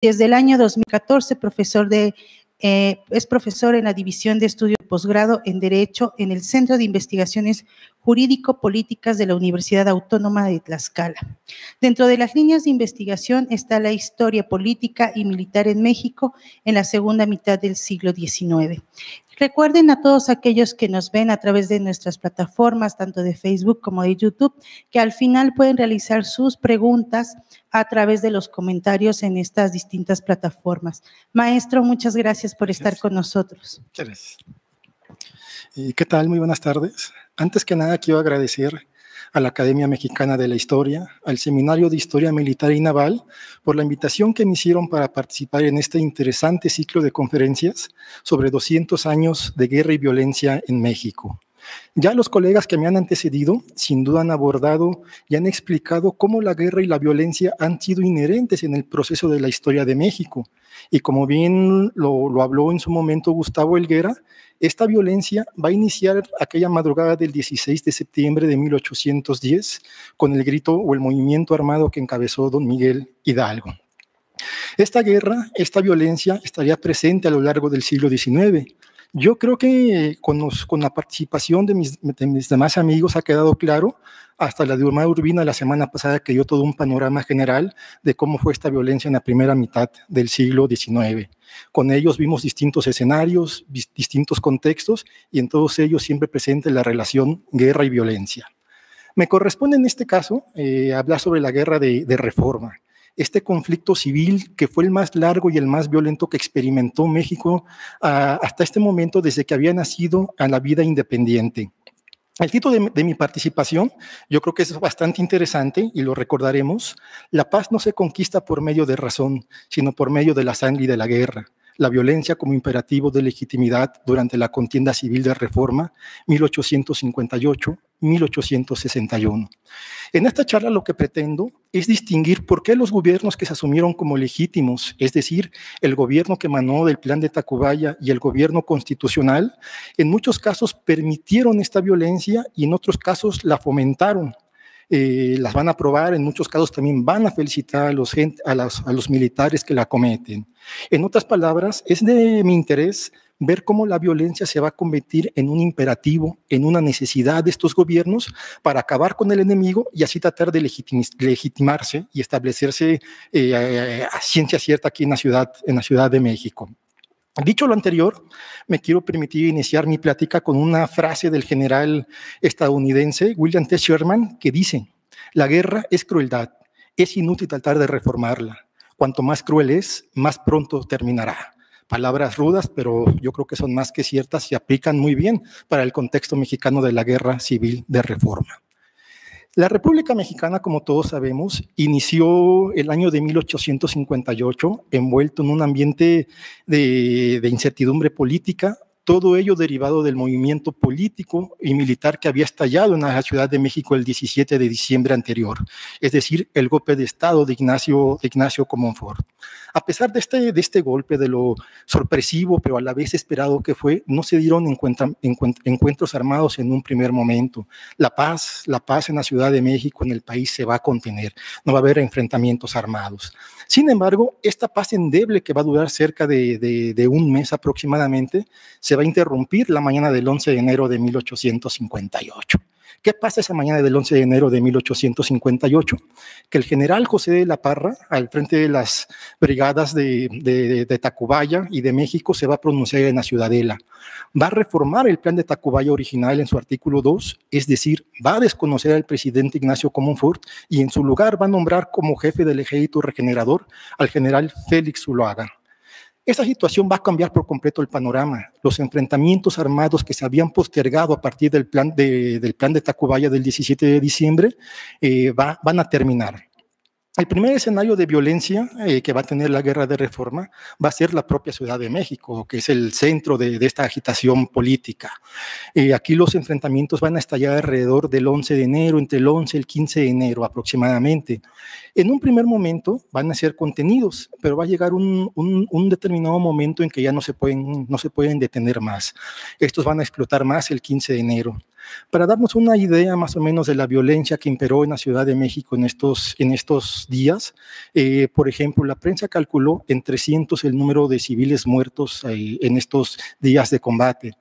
desde el año 2014 eh, es profesor en la División de Estudio Posgrado en Derecho en el Centro de Investigaciones Jurídico-Políticas de la Universidad Autónoma de Tlaxcala. Dentro de las líneas de investigación está la historia política y militar en México en la segunda mitad del siglo XIX. Recuerden a todos aquellos que nos ven a través de nuestras plataformas, tanto de Facebook como de YouTube, que al final pueden realizar sus preguntas a través de los comentarios en estas distintas plataformas. Maestro, muchas gracias por estar con nosotros. Muchas gracias. Eh, qué tal? Muy buenas tardes. Antes que nada, quiero agradecer a la Academia Mexicana de la Historia, al Seminario de Historia Militar y Naval, por la invitación que me hicieron para participar en este interesante ciclo de conferencias sobre 200 años de guerra y violencia en México. Ya los colegas que me han antecedido sin duda han abordado y han explicado cómo la guerra y la violencia han sido inherentes en el proceso de la historia de México. Y como bien lo, habló en su momento Gustavo Helguera, esta violencia va a iniciar aquella madrugada del 16 de septiembre de 1810 con el grito o el movimiento armado que encabezó don Miguel Hidalgo. Esta guerra, esta violencia estaría presente a lo largo del siglo XIX, yo creo que con, la participación de mis, demás amigos ha quedado claro, hasta la de Urmada Urbina la semana pasada que dio todo un panorama general de cómo fue esta violencia en la primera mitad del siglo XIX. Con ellos vimos distintos escenarios, distintos contextos y en todos ellos siempre presente la relación guerra y violencia. Me corresponde en este caso eh, hablar sobre la guerra de reforma este conflicto civil que fue el más largo y el más violento que experimentó México ah, hasta este momento desde que había nacido a la vida independiente. El título de, de, mi participación yo creo que es bastante interesante y lo recordaremos. La paz no se conquista por medio de razón, sino por medio de la sangre y de la guerra. La violencia como imperativo de legitimidad durante la contienda civil de reforma 1858 1861. En esta charla lo que pretendo es distinguir por qué los gobiernos que se asumieron como legítimos, es decir, el gobierno que emanó del plan de Tacubaya y el gobierno constitucional, en muchos casos permitieron esta violencia y en otros casos la fomentaron. Eh, las van a aprobar, en muchos casos también van a felicitar a los militares que la cometen. En otras palabras, es de mi interés ver cómo la violencia se va a convertir en un imperativo, en una necesidad de estos gobiernos para acabar con el enemigo y así tratar de legitimarse y establecerse eh, a ciencia cierta aquí en la ciudad, en la Ciudad de México. Dicho lo anterior, me quiero permitir iniciar mi plática con una frase del general estadounidense William T. Sherman que dice, la guerra es crueldad, es inútil tratar de reformarla, cuanto más cruel es, más pronto terminará palabras rudas, pero yo creo que son más que ciertas y aplican muy bien para el contexto mexicano de la guerra civil de reforma. La República Mexicana, como todos sabemos, inició el año de 1858 envuelto en un ambiente de, incertidumbre política, todo ello derivado del movimiento político y militar que había estallado en la Ciudad de México el 17 de diciembre anterior, es decir, el golpe de Estado de Ignacio, de Ignacio Comonfort. A pesar de este, de este golpe, de lo sorpresivo, pero a la vez esperado que fue, no se dieron encuentros armados en un primer momento. La paz, la paz en la Ciudad de México, en el país, se va a contener. No va a haber enfrentamientos armados. Sin embargo, esta paz endeble que va a durar cerca de, de un mes aproximadamente, se va a interrumpir la mañana del 11 de enero de 1858. ¿Qué pasa esa mañana del 11 de enero de 1858? Que el general José de la Parra, al frente de las brigadas de, Tacubaya y de México, se va a pronunciar en la Ciudadela. Va a reformar el plan de Tacubaya original en su artículo 2, es decir, va a desconocer al presidente Ignacio Comonfort y en su lugar va a nombrar como jefe del ejército regenerador al general Félix Zuloaga. Esa situación va a cambiar por completo el panorama. Los enfrentamientos armados que se habían postergado a partir del plan de, del plan de Tacubaya del 17 de diciembre eh, van a terminar. El primer escenario de violencia eh, que va a tener la guerra de reforma va a ser la propia Ciudad de México, que es el centro de, esta agitación política. Eh, aquí los enfrentamientos van a estallar alrededor del 11 de enero, entre el 11 y el 15 de enero aproximadamente. En un primer momento van a ser contenidos, pero va a llegar un, un determinado momento en que ya no se, pueden, no se pueden detener más. Estos van a explotar más el 15 de enero para darnos una idea más o menos de la violencia que imperó en la Ciudad de México en estos, días, eh, por ejemplo, la prensa calculó en 300 el número de civiles muertos eh, en estos días de combate.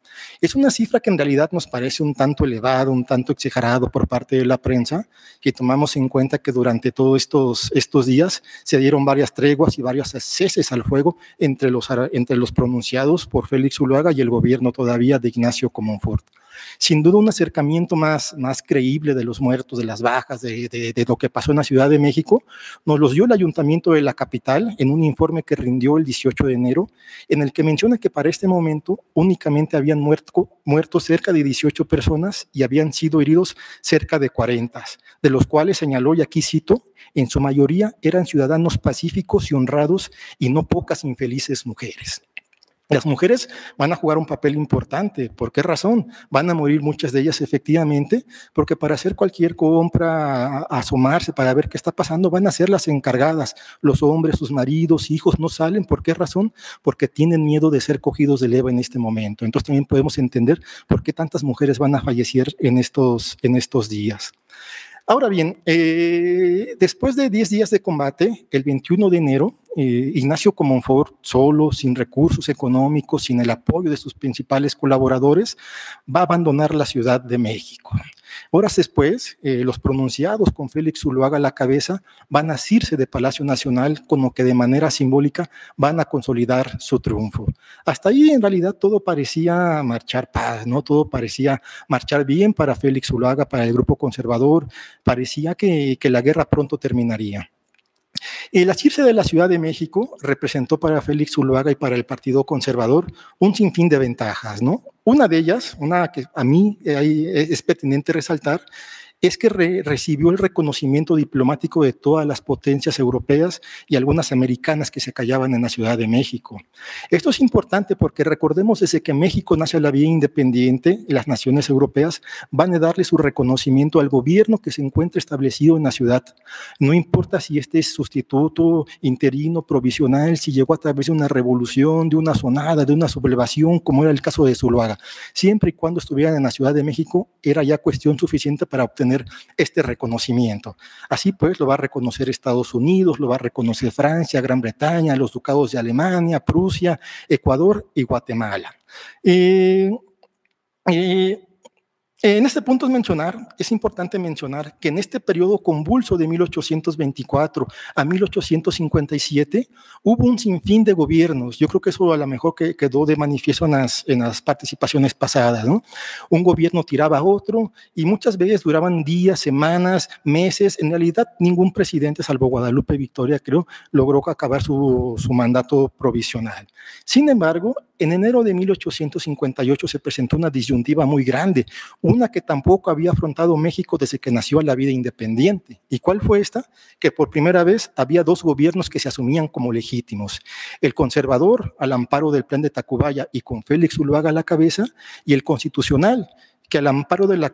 Es una cifra que en realidad nos parece un tanto elevado, un tanto exagerado por parte de la prensa, que tomamos en cuenta que durante todos estos, días se dieron varias treguas y varios ceses al fuego entre los, entre los pronunciados por Félix Uluaga y el gobierno todavía de Ignacio Comonfort sin duda un acercamiento más, más creíble de los muertos, de las bajas, de, lo que pasó en la Ciudad de México, nos los dio el ayuntamiento de la capital en un informe que rindió el 18 de enero, en el que menciona que para este momento únicamente habían muerto, muerto cerca de 18 personas y habían sido heridos cerca de 40, de los cuales señaló, y aquí cito, en su mayoría eran ciudadanos pacíficos y honrados y no pocas infelices mujeres. Las mujeres van a jugar un papel importante. ¿Por qué razón? Van a morir muchas de ellas efectivamente, porque para hacer cualquier compra, asomarse para ver qué está pasando, van a ser las encargadas. Los hombres, sus maridos, hijos no salen. ¿Por qué razón? Porque tienen miedo de ser cogidos de leva en este momento. Entonces también podemos entender por qué tantas mujeres van a fallecer en estos, en estos días. Ahora bien, eh, después de 10 días de combate, el 21 de enero, eh, Ignacio Comonfort, solo, sin recursos económicos, sin el apoyo de sus principales colaboradores, va a abandonar la Ciudad de México. Horas después, eh, los pronunciados con Félix Zuluaga a la cabeza van a asirse de Palacio Nacional, como que de manera simbólica van a consolidar su triunfo. Hasta ahí, en realidad, todo parecía marchar ¿no? Todo parecía marchar bien para Félix Zuluaga, para el grupo conservador. Parecía que la guerra pronto terminaría. El asirse de la Ciudad de México representó para Félix Zuluaga y para el Partido Conservador un sinfín de ventajas, ¿no? Una de ellas, una que a mí eh, eh, es pertinente resaltar, es que recibió el reconocimiento diplomático de todas las potencias europeas y algunas americanas que se callaban en la Ciudad de México. Esto es importante porque recordemos desde que México nace a la vía independiente, las naciones europeas van a darle su reconocimiento al gobierno que se encuentra establecido en la ciudad. No importa si este es sustituto, interino, provisional, si llegó a través de una revolución, de una sonada, de una sublevación, como era el caso de Zuluaga. Siempre y cuando estuvieran en la Ciudad de México, era ya cuestión suficiente para obtener este reconocimiento. Así pues, lo va a reconocer Estados Unidos, lo va a reconocer Francia, Gran Bretaña, los ducados de Alemania, Prusia, Ecuador y Guatemala. Eh, eh, en este punto es mencionar, es importante mencionar que en este periodo convulso de 1824 a 1857 hubo un sinfín de gobiernos. Yo creo que eso a lo mejor quedó de manifiesto en las, participaciones pasadas. Un gobierno tiraba a otro y muchas veces duraban días, semanas, meses. En realidad ningún presidente, salvo Guadalupe Victoria, creo, logró acabar su mandato provisional. Sin embargo, en enero de 1858 se presentó una disyuntiva muy grande, una que tampoco había afrontado México desde que nació la vida independiente. ¿Y cuál fue esta? Que por primera vez había dos gobiernos que se asumían como legítimos. El conservador, al amparo del plan de Tacubaya y con Félix Uluaga a la cabeza, y el constitucional, que al amparo de la,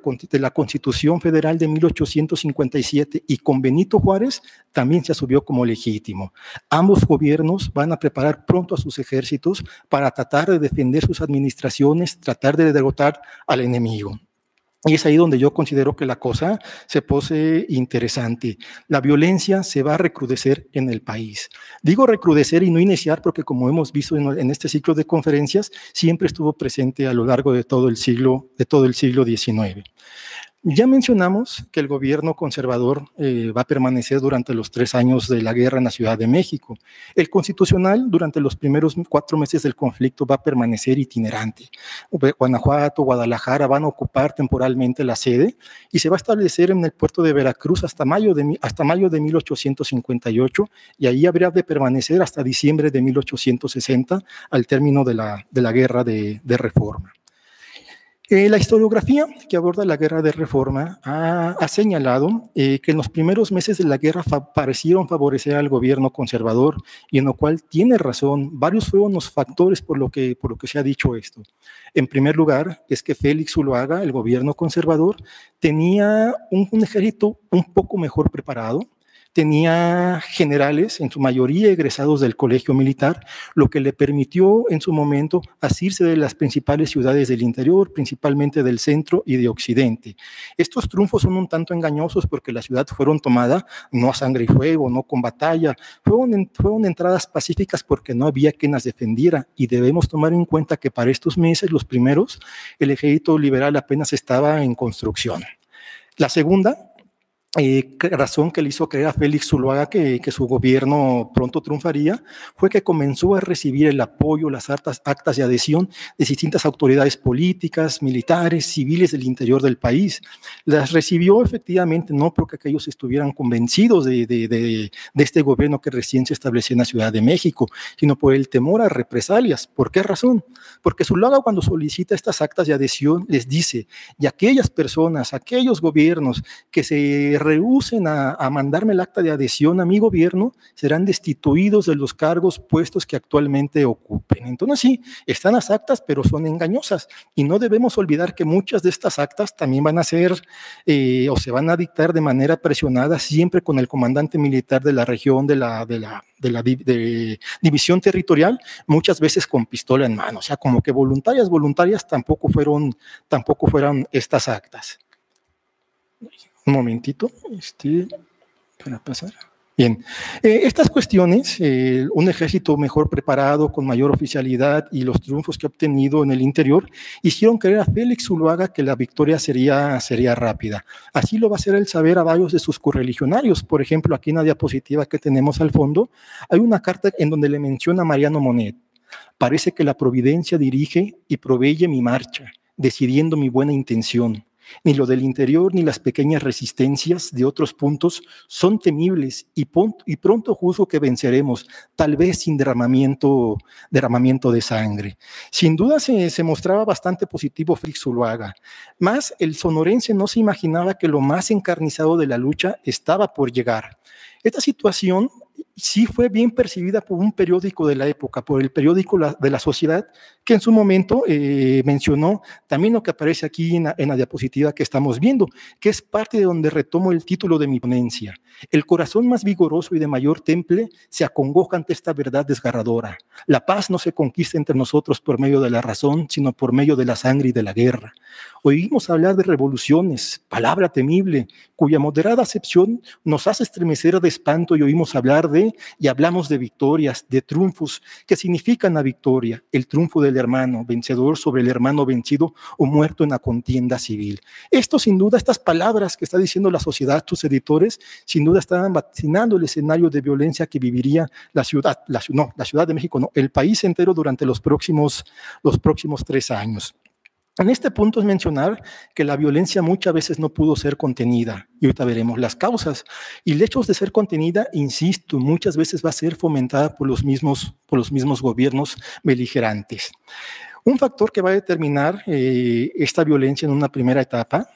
Constitución Federal de 1857 y con Benito Juárez también se asumió como legítimo. Ambos gobiernos van a preparar pronto a sus ejércitos para tratar de defender sus administraciones, tratar de derrotar al enemigo. Y es ahí donde yo considero que la cosa se pose interesante. La violencia se va a recrudecer en el país. Digo recrudecer y no iniciar porque como hemos visto en, este ciclo de conferencias, siempre estuvo presente a lo largo de todo el siglo, de todo el siglo XIX. Ya mencionamos que el gobierno conservador eh, va a permanecer durante los tres años de la guerra en la Ciudad de México. El constitucional durante los primeros cuatro meses del conflicto va a permanecer itinerante. Guanajuato, Guadalajara van a ocupar temporalmente la sede y se va a establecer en el puerto de Veracruz hasta mayo de, hasta mayo de 1858 y ahí habría de permanecer hasta diciembre de 1860 al término de la, guerra de reforma. Eh, la historiografía que aborda la guerra de reforma ha, señalado eh, que en los primeros meses de la guerra parecieron favorecer al gobierno conservador y en lo cual tiene razón. Varios fueron los factores por lo que, por lo que se ha dicho esto. En primer lugar, es que Félix haga el gobierno conservador, tenía un ejército un poco mejor preparado, tenía generales, en su mayoría egresados del colegio militar, lo que le permitió en su momento asirse de las principales ciudades del interior, principalmente del centro y de occidente. Estos triunfos son un tanto engañosos porque la ciudad fueron tomada no a sangre y fuego, no con batalla, fueron, fueron entradas pacíficas porque no había quien las defendiera y debemos tomar en cuenta que para estos meses, los primeros, el ejército liberal apenas estaba en construcción. La segunda, eh, razón que le hizo creer a Félix Zuluaga que, su gobierno pronto triunfaría fue que comenzó a recibir el apoyo, las actas, actas de adhesión de distintas autoridades políticas, militares, civiles del interior del país. Las recibió efectivamente no porque aquellos estuvieran convencidos de, este gobierno que recién se estableció en la Ciudad de México, sino por el temor a represalias. ¿Por qué razón? Porque Zuluaga cuando solicita estas actas de adhesión les dice, y aquellas personas, aquellos gobiernos que se rehúsen a, mandarme el acta de adhesión a mi gobierno serán destituidos de los cargos puestos que actualmente ocupen. Entonces sí, están las actas, pero son engañosas. Y no debemos olvidar que muchas de estas actas también van a ser eh, o se van a dictar de manera presionada siempre con el comandante militar de la región, de la, de la, división territorial, muchas veces con pistola en mano. O sea, como que voluntarias, voluntarias tampoco fueron, tampoco fueron estas actas un momentito, este, para pasar. Bien, eh, estas cuestiones, eh, un ejército mejor preparado, con mayor oficialidad y los triunfos que ha obtenido en el interior, hicieron creer a Félix Zuluaga que la victoria sería, sería rápida. Así lo va a hacer el saber a varios de sus correligionarios. Por ejemplo, aquí en la diapositiva que tenemos al fondo, hay una carta en donde le menciona a Mariano Monet. Parece que la providencia dirige y provee mi marcha, decidiendo mi buena intención ni lo del interior ni las pequeñas resistencias de otros puntos son temibles y, pronto juzgo que venceremos, tal vez sin derramamiento, derramamiento de sangre. Sin duda se, mostraba bastante positivo Félix Zuluaga, más el sonorense no se imaginaba que lo más encarnizado de la lucha estaba por llegar. Esta situación sí fue bien percibida por un periódico de la época, por el periódico de la Sociedad que en su momento eh, mencionó también lo que aparece aquí en la, en la, diapositiva que estamos viendo, que es parte de donde retomo el título de mi ponencia. El corazón más vigoroso y de mayor temple se acongoja ante esta verdad desgarradora. La paz no se conquista entre nosotros por medio de la razón, sino por medio de la sangre y de la guerra. Oímos hablar de revoluciones, palabra temible, cuya moderada acepción nos hace estremecer de espanto y oímos hablar de, y hablamos de victorias, de triunfos, que significan la victoria, el triunfo hermano, vencedor sobre el hermano vencido o muerto en la contienda civil. Esto sin duda, estas palabras que está diciendo la sociedad, tus editores, sin duda están vacinando el escenario de violencia que viviría la ciudad, no, la Ciudad de México, no, el país entero durante los próximos, los próximos tres años. En este punto es mencionar que la violencia muchas veces no pudo ser contenida, y ahorita veremos las causas. Y el hecho de ser contenida, insisto, muchas veces va a ser fomentada por los mismos, por los mismos gobiernos beligerantes. Un factor que va a determinar eh, esta violencia en una primera etapa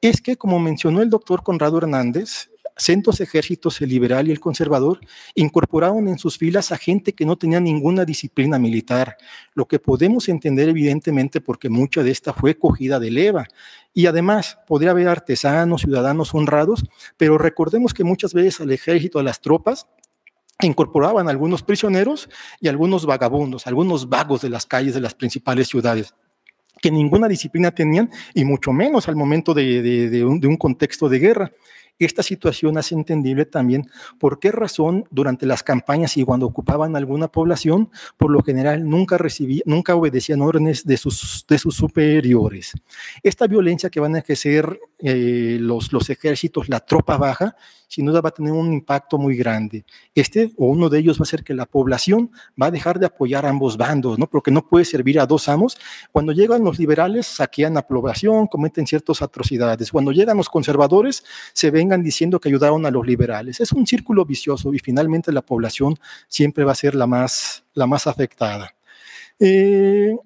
es que, como mencionó el doctor Conrado Hernández, centos ejércitos, el liberal y el conservador, incorporaron en sus filas a gente que no tenía ninguna disciplina militar, lo que podemos entender evidentemente porque mucha de esta fue cogida de leva. Y además, podría haber artesanos, ciudadanos honrados, pero recordemos que muchas veces al ejército, a las tropas, incorporaban algunos prisioneros y algunos vagabundos, algunos vagos de las calles de las principales ciudades que ninguna disciplina tenían y mucho menos al momento de un contexto de guerra. Esta situación hace entendible también por qué razón durante las campañas y cuando ocupaban alguna población, por lo general nunca, nunca obedecían órdenes de sus, de sus superiores. Esta violencia que van a ejercer eh, los, ejércitos, la tropa baja, sin duda va a tener un impacto muy grande. Este o uno de ellos va a ser que la población va a dejar de apoyar a ambos bandos, ¿no? Porque no puede servir a dos amos. Cuando llegan los liberales, saquean la población, cometen ciertas atrocidades. Cuando llegan los conservadores, se vengan diciendo que ayudaron a los liberales. Es un círculo vicioso y finalmente la población siempre va a ser la más, la más afectada. Eh,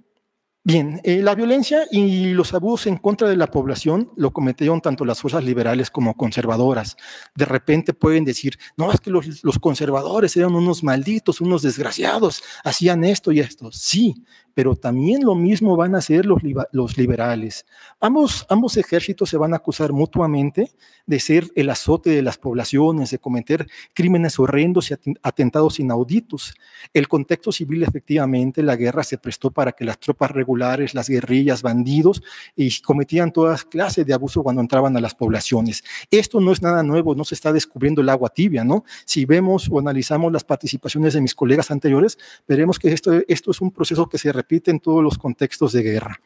Bien, eh, la violencia y los abusos en contra de la población lo cometieron tanto las fuerzas liberales como conservadoras. De repente pueden decir, no, es que los, conservadores eran unos malditos, unos desgraciados, hacían esto y esto. Sí, pero también lo mismo van a hacer los, los liberales. Ambos, ambos ejércitos se van a acusar mutuamente de ser el azote de las poblaciones, de cometer crímenes horrendos y atentados inauditos. El contexto civil, efectivamente, la guerra se prestó para que las tropas las guerrillas, bandidos, y cometían todas clases de abuso cuando entraban a las poblaciones. Esto no es nada nuevo, no se está descubriendo el agua tibia, ¿no? Si vemos o analizamos las participaciones de mis colegas anteriores, veremos que esto, esto es un proceso que se repite en todos los contextos de guerra.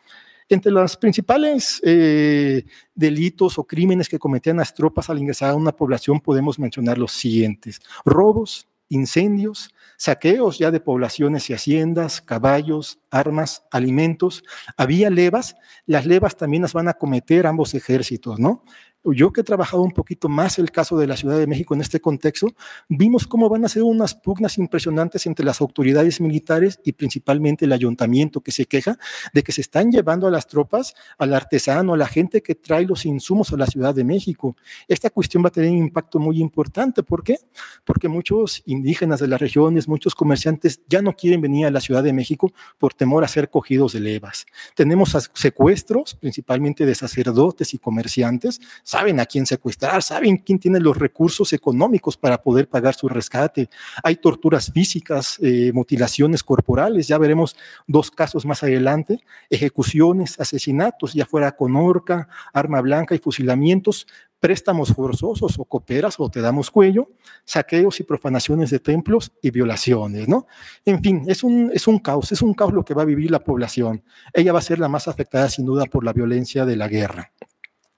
Entre los principales eh, delitos o crímenes que cometían las tropas al ingresar a una población podemos mencionar los siguientes. Robos, incendios, saqueos ya de poblaciones y haciendas, caballos, armas, alimentos. Había levas, las levas también las van a cometer ambos ejércitos, ¿no? yo que he trabajado un poquito más el caso de la Ciudad de México en este contexto, vimos cómo van a ser unas pugnas impresionantes entre las autoridades militares y principalmente el ayuntamiento que se queja de que se están llevando a las tropas, al artesano, a la gente que trae los insumos a la Ciudad de México. Esta cuestión va a tener un impacto muy importante. ¿Por qué? Porque muchos indígenas de las regiones, muchos comerciantes ya no quieren venir a la Ciudad de México por temor a ser cogidos de levas. Tenemos secuestros, principalmente de sacerdotes y comerciantes, saben a quién secuestrar, saben quién tiene los recursos económicos para poder pagar su rescate. Hay torturas físicas, eh, mutilaciones corporales, ya veremos dos casos más adelante, ejecuciones, asesinatos, ya fuera con horca, arma blanca y fusilamientos, préstamos forzosos o cooperas o te damos cuello, saqueos y profanaciones de templos y violaciones, ¿no? En fin, es un, es un caos, es un caos lo que va a vivir la población. Ella va a ser la más afectada sin duda por la violencia de la guerra.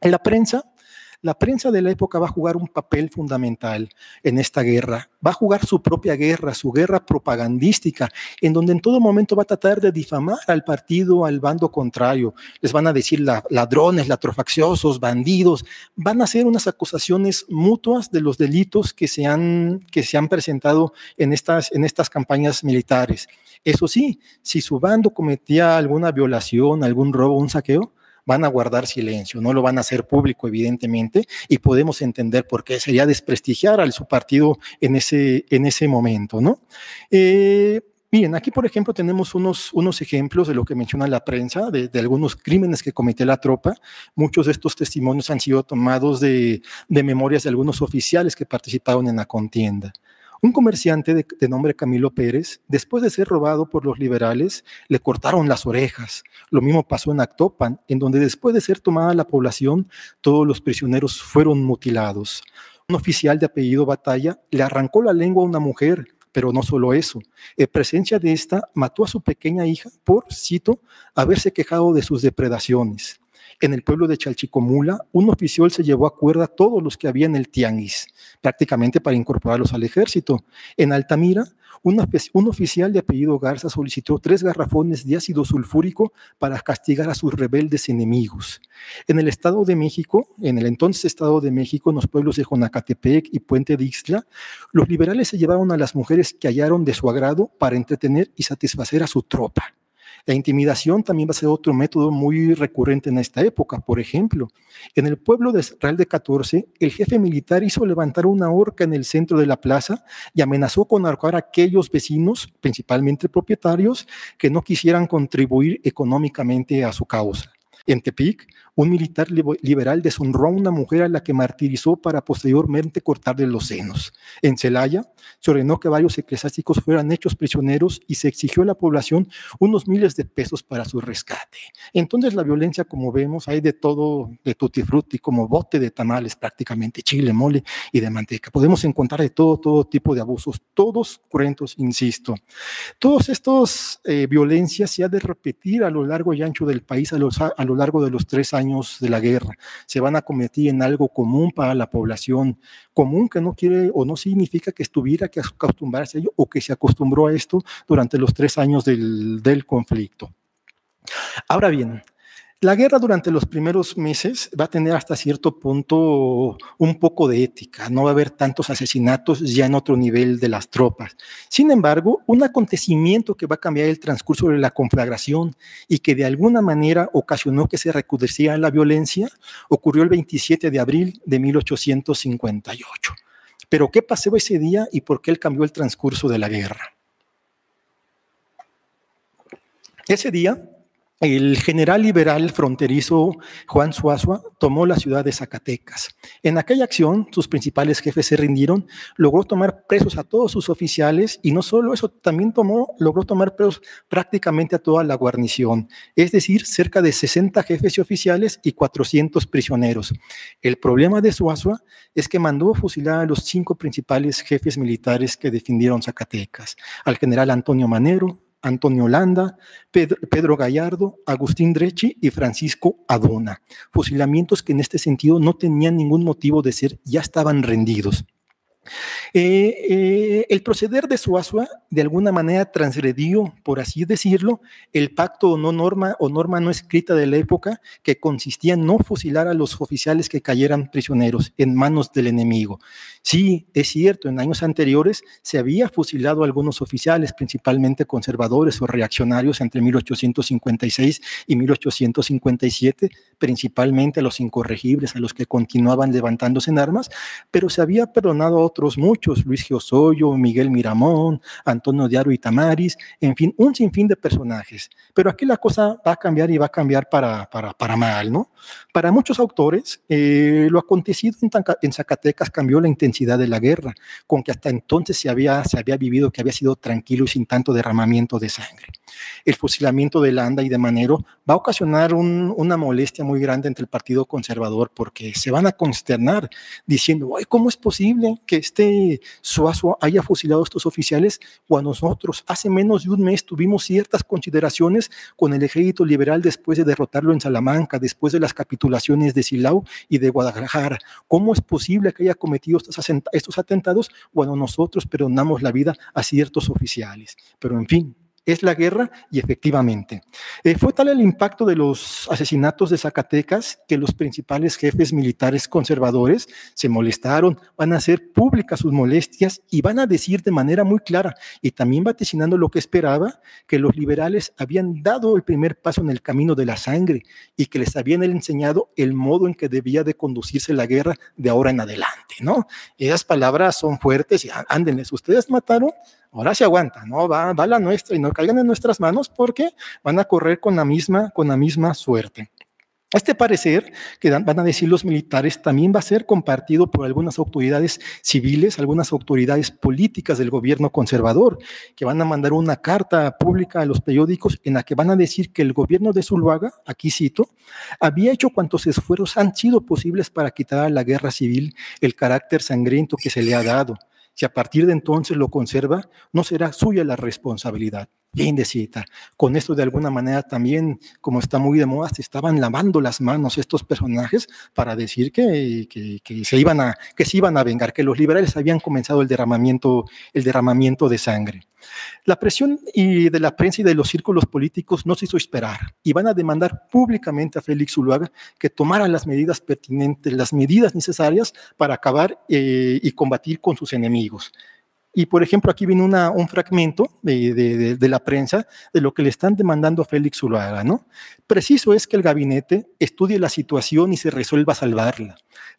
En La prensa la prensa de la época va a jugar un papel fundamental en esta guerra, va a jugar su propia guerra, su guerra propagandística, en donde en todo momento va a tratar de difamar al partido, al bando contrario. Les van a decir ladrones, latrofacciosos, bandidos, van a hacer unas acusaciones mutuas de los delitos que se han, que se han presentado en estas, en estas campañas militares. Eso sí, si su bando cometía alguna violación, algún robo, un saqueo, van a guardar silencio, no lo van a hacer público, evidentemente, y podemos entender por qué sería desprestigiar a su partido en ese, en ese momento, ¿no? Eh, aquí por ejemplo tenemos unos, unos ejemplos de lo que menciona la prensa, de, algunos crímenes que cometió la tropa. Muchos de estos testimonios han sido tomados de, de memorias de algunos oficiales que participaron en la contienda. Un comerciante de, nombre Camilo Pérez, después de ser robado por los liberales, le cortaron las orejas. Lo mismo pasó en Actopan, en donde después de ser tomada la población, todos los prisioneros fueron mutilados. Un oficial de apellido Batalla le arrancó la lengua a una mujer, pero no solo eso. En presencia de esta, mató a su pequeña hija por, cito, haberse quejado de sus depredaciones en el pueblo de Chalchicomula, un oficial se llevó a cuerda a todos los que había en el tianguis, prácticamente para incorporarlos al ejército. En Altamira, un, oficial de apellido Garza solicitó tres garrafones de ácido sulfúrico para castigar a sus rebeldes enemigos. En el Estado de México, en el entonces Estado de México, en los pueblos de Jonacatepec y Puente de Ixtla, los liberales se llevaron a las mujeres que hallaron de su agrado para entretener y satisfacer a su tropa. La intimidación también va a ser otro método muy recurrente en esta época. Por ejemplo, en el pueblo de Israel de 14, el jefe militar hizo levantar una horca en el centro de la plaza y amenazó con ahorcar a aquellos vecinos, principalmente propietarios, que no quisieran contribuir económicamente a su causa. En Tepic, un militar liberal deshonró a una mujer a la que martirizó para posteriormente cortarle los senos. En Celaya se ordenó que varios eclesiásticos fueran hechos prisioneros y se exigió a la población unos miles de pesos para su rescate. Entonces la violencia, como vemos, hay de todo, de tutti como bote de tamales prácticamente, chile, mole y de manteca. Podemos encontrar de todo, todo tipo de abusos, todos cruentos, insisto. Todos estos eh, violencias se ha de repetir a lo largo y ancho del país a lo largo de los tres años de la guerra, se van a convertir en algo común para la población, común que no quiere o no significa que estuviera que acostumbrarse a ello o que se acostumbró a esto durante los tres años del, del conflicto. Ahora bien, la guerra durante los primeros meses va a tener hasta cierto punto un poco de ética, no va a haber tantos asesinatos ya en otro nivel de las tropas. Sin embargo, un acontecimiento que va a cambiar el transcurso de la conflagración y que de alguna manera ocasionó que se recrudeciera la violencia ocurrió el 27 de abril de 1858. Pero ¿qué pasó ese día y por qué él cambió el transcurso de la guerra? Ese día, el general liberal fronterizo Juan Suazua tomó la ciudad de Zacatecas. En aquella acción, sus principales jefes se rindieron, logró tomar presos a todos sus oficiales y no solo eso, también tomó, logró tomar presos prácticamente a toda la guarnición, es decir, cerca de 60 jefes y oficiales y 400 prisioneros. El problema de Suazua es que mandó fusilar a los cinco principales jefes militares que defendieron Zacatecas, al general Antonio Manero, Antonio Holanda, Pedro Gallardo, Agustín Drechi y Francisco Adona. Fusilamientos que en este sentido no tenían ningún motivo de ser, ya estaban rendidos. Eh, eh, el proceder de Suazua de alguna manera transgredió, por así decirlo, el pacto o no norma o norma no escrita de la época que consistía en no fusilar a los oficiales que cayeran prisioneros en manos del enemigo. Sí, es cierto, en años anteriores se había fusilado a algunos oficiales, principalmente conservadores o reaccionarios entre 1856 y 1857, principalmente a los incorregibles, a los que continuaban levantándose en armas, pero se había perdonado a otros muchos, Luis Giosoyo, Miguel Miramón, Antonio Diario y Tamaris, en fin, un sinfín de personajes. Pero aquí la cosa va a cambiar y va a cambiar para, para, para mal, ¿no? Para muchos autores, eh, lo acontecido en, en Zacatecas cambió la intención de la guerra, con que hasta entonces se había, se había vivido que había sido tranquilo y sin tanto derramamiento de sangre el fusilamiento de Landa y de Manero va a ocasionar una molestia muy grande entre el Partido Conservador porque se van a consternar diciendo, ¿cómo es posible que este Suazo haya fusilado a estos oficiales cuando nosotros hace menos de un mes tuvimos ciertas consideraciones con el ejército liberal después de derrotarlo en Salamanca, después de las capitulaciones de Silao y de Guadalajara? ¿Cómo es posible que haya cometido estos atentados cuando nosotros perdonamos la vida a ciertos oficiales? Pero en fin, es la guerra y efectivamente. Eh, fue tal el impacto de los asesinatos de Zacatecas que los principales jefes militares conservadores se molestaron, van a hacer públicas sus molestias y van a decir de manera muy clara y también vaticinando lo que esperaba, que los liberales habían dado el primer paso en el camino de la sangre y que les habían enseñado el modo en que debía de conducirse la guerra de ahora en adelante, ¿no? Esas palabras son fuertes y ándenles, ustedes mataron ahora se aguanta, ¿no? Va, va la nuestra y no caigan en nuestras manos porque van a correr con la misma, con la misma suerte. Este parecer que van a decir los militares también va a ser compartido por algunas autoridades civiles, algunas autoridades políticas del gobierno conservador, que van a mandar una carta pública a los periódicos en la que van a decir que el gobierno de Zuluaga, aquí cito, había hecho cuantos esfuerzos han sido posibles para quitar a la guerra civil el carácter sangriento que se le ha dado si a partir de entonces lo conserva, no será suya la responsabilidad, cita Con esto de alguna manera también, como está muy de moda, se estaban lavando las manos estos personajes para decir que, se, iban a, que se iban a vengar, que los liberales habían comenzado el derramamiento, el derramamiento de sangre. La presión y de la prensa y de los círculos políticos no se hizo esperar y van a demandar públicamente a Félix Zuluaga que tomara las medidas pertinentes, las medidas necesarias para acabar eh, y combatir con sus enemigos. Y por ejemplo, aquí viene un fragmento de, la prensa de lo que le están demandando a Félix Zuluaga, ¿no? Preciso es que el gabinete estudie la situación y se resuelva a salvarla.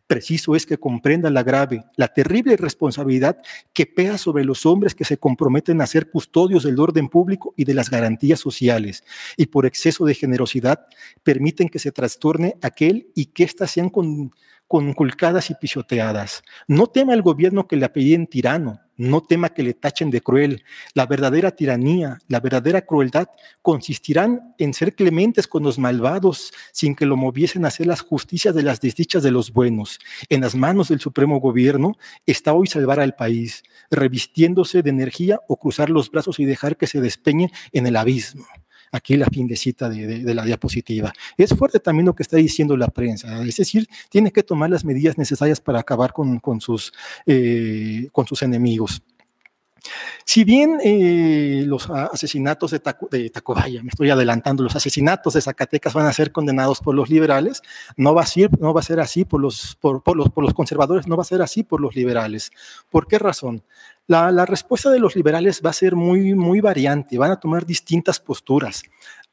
Preciso es que comprenda la grave, la terrible responsabilidad que pega sobre los hombres que se comprometen a ser custodios del orden público y de las garantías sociales, y por exceso de generosidad permiten que se trastorne aquel y que éstas sean con, conculcadas y pisoteadas. No tema el gobierno que le apelliden tirano, no tema que le tachen de cruel. La verdadera tiranía, la verdadera crueldad consistirán en ser clementes con los malvados, sin que lo moviesen a hacer las justicias de las desdichas de los buenos. En las manos del supremo gobierno está hoy salvar al país, revistiéndose de energía o cruzar los brazos y dejar que se despeñe en el abismo aquí la fin de, cita de, la diapositiva. Es fuerte también lo que está diciendo la prensa, es decir, tiene que tomar las medidas necesarias para acabar con eh, sus enemigos. Si bien eh, los asesinatos de, Tacubaya, me estoy adelantando, los asesinatos de Zacatecas van a ser condenados por los liberales, no va a ser, no va a ser así por los, por, los, por los conservadores, no va a ser así por los liberales. ¿Por qué razón? La, la, respuesta de los liberales va a ser muy, muy variante, van a tomar distintas posturas.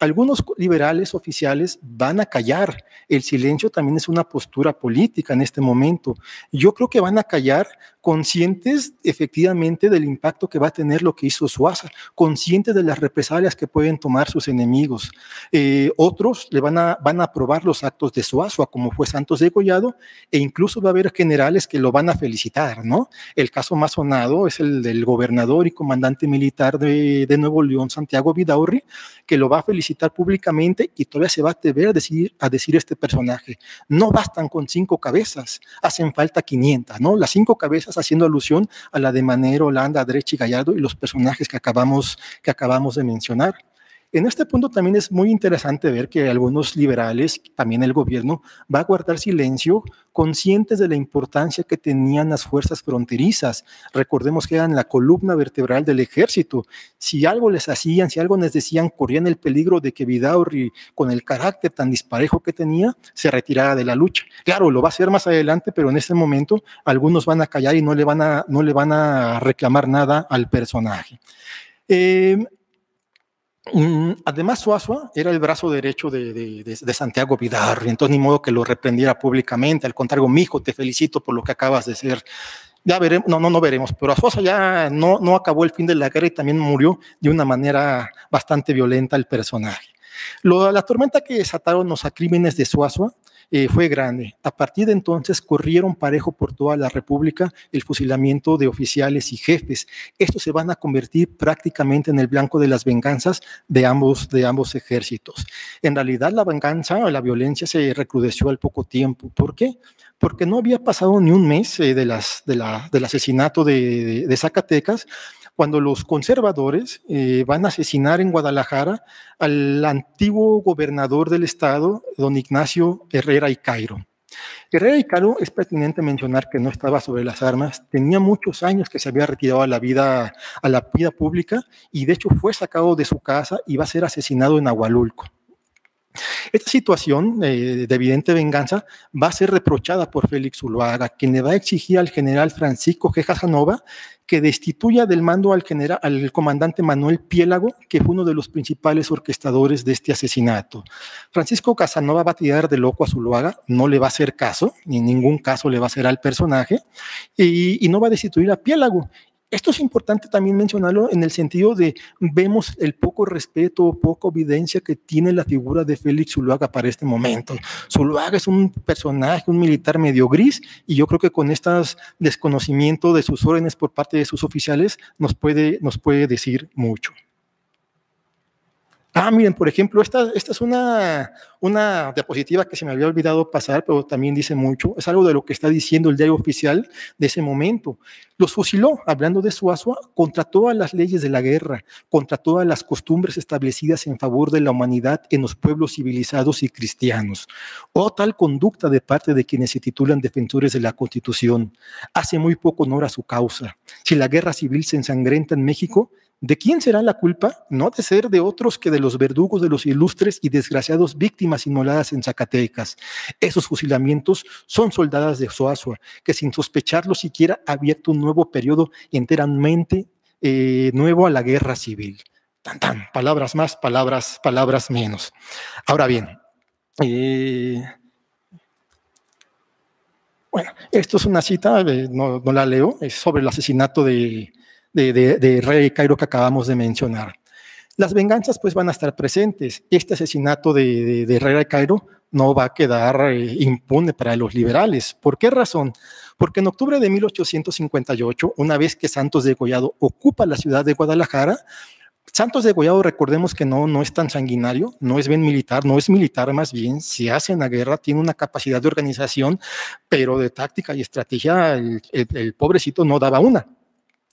Algunos liberales oficiales van a callar. El silencio también es una postura política en este momento. Yo creo que van a callar conscientes efectivamente del impacto que va a tener lo que hizo Suaza, conscientes de las represalias que pueden tomar sus enemigos. Eh, otros le van a, van a aprobar los actos de Suaza, como fue Santos de Collado, e incluso va a haber generales que lo van a felicitar, ¿no? El caso más sonado es el del gobernador y comandante militar de, Nuevo León, Santiago Vidaurri, que lo va a felicitar públicamente y todavía se va a deber a decir, a decir este personaje, no bastan con cinco cabezas, hacen falta 500, ¿no? Las cinco cabezas haciendo alusión a la de Manero, Landa, y Gallardo y los personajes que acabamos, que acabamos de mencionar. En este punto también es muy interesante ver que algunos liberales, también el gobierno, va a guardar silencio conscientes de la importancia que tenían las fuerzas fronterizas. Recordemos que eran la columna vertebral del ejército. Si algo les hacían, si algo les decían, corrían el peligro de que Vidaurri, con el carácter tan disparejo que tenía, se retirara de la lucha. Claro, lo va a hacer más adelante, pero en este momento algunos van a callar y no le van a, no le van a reclamar nada al personaje. Eh, Además, Suazua era el brazo derecho de, Santiago Vidar, entonces ni modo que lo reprendiera públicamente. Al contrario, mijo, te felicito por lo que acabas de ser. Ya veremos, no, no, no veremos, pero Suazua ya no, no acabó el fin de la guerra y también murió de una manera bastante violenta el personaje. la tormenta que desataron los crímenes de Suazua eh, fue grande. A partir de entonces corrieron parejo por toda la República el fusilamiento de oficiales y jefes. Estos se van a convertir prácticamente en el blanco de las venganzas de ambos, de ambos ejércitos. En realidad la venganza o la violencia se recrudeció al poco tiempo. ¿Por qué? Porque no había pasado ni un mes eh, de las, del asesinato de, de Zacatecas cuando los conservadores eh, van a asesinar en Guadalajara al antiguo gobernador del estado, don Ignacio Herrera y Cairo. Herrera y Cairo es pertinente mencionar que no estaba sobre las armas, tenía muchos años que se había retirado a la vida, a la vida pública y de hecho fue sacado de su casa y va a ser asesinado en Agualulco. Esta situación eh, de evidente venganza va a ser reprochada por Félix Uluaga, quien le va a exigir al general Francisco Jejasanova que destituya del mando al, general, al comandante Manuel Piélago, que fue uno de los principales orquestadores de este asesinato. Francisco Casanova va a tirar de loco a Zuluaga, no le va a hacer caso, ni en ningún caso le va a hacer al personaje, y, y no va a destituir a Piélago. Esto es importante también mencionarlo en el sentido de vemos el poco respeto o poca evidencia que tiene la figura de Félix Zuluaga para este momento. Zuluaga es un personaje, un militar medio gris y yo creo que con este desconocimiento de sus órdenes por parte de sus oficiales nos puede, nos puede decir mucho. Ah, miren, por ejemplo, esta, esta es una, una diapositiva que se me había olvidado pasar, pero también dice mucho. Es algo de lo que está diciendo el diario oficial de ese momento. Los fusiló, hablando de Suazua, contra todas las leyes de la guerra, contra todas las costumbres establecidas en favor de la humanidad en los pueblos civilizados y cristianos, o tal conducta de parte de quienes se titulan defensores de la Constitución. Hace muy poco honor a su causa. Si la guerra civil se ensangrenta en México, ¿De quién será la culpa? No de ser de otros que de los verdugos de los ilustres y desgraciados víctimas inmoladas en Zacatecas. Esos fusilamientos son soldadas de Soazua, que sin sospecharlo siquiera ha abierto un nuevo periodo enteramente eh, nuevo a la guerra civil. Tan, tan, palabras más, palabras, palabras menos. Ahora bien, eh, bueno, esto es una cita, eh, no, la leo, es sobre el asesinato de de, de, de Cairo que acabamos de mencionar. Las venganzas pues van a estar presentes. Este asesinato de, de, Rey Cairo no va a quedar eh, impune para los liberales. ¿Por qué razón? Porque en octubre de 1858, una vez que Santos de Goyado ocupa la ciudad de Guadalajara, Santos de Goyado recordemos que no, no es tan sanguinario, no es bien militar, no es militar más bien, se hace en la guerra, tiene una capacidad de organización, pero de táctica y estrategia el, el pobrecito no daba una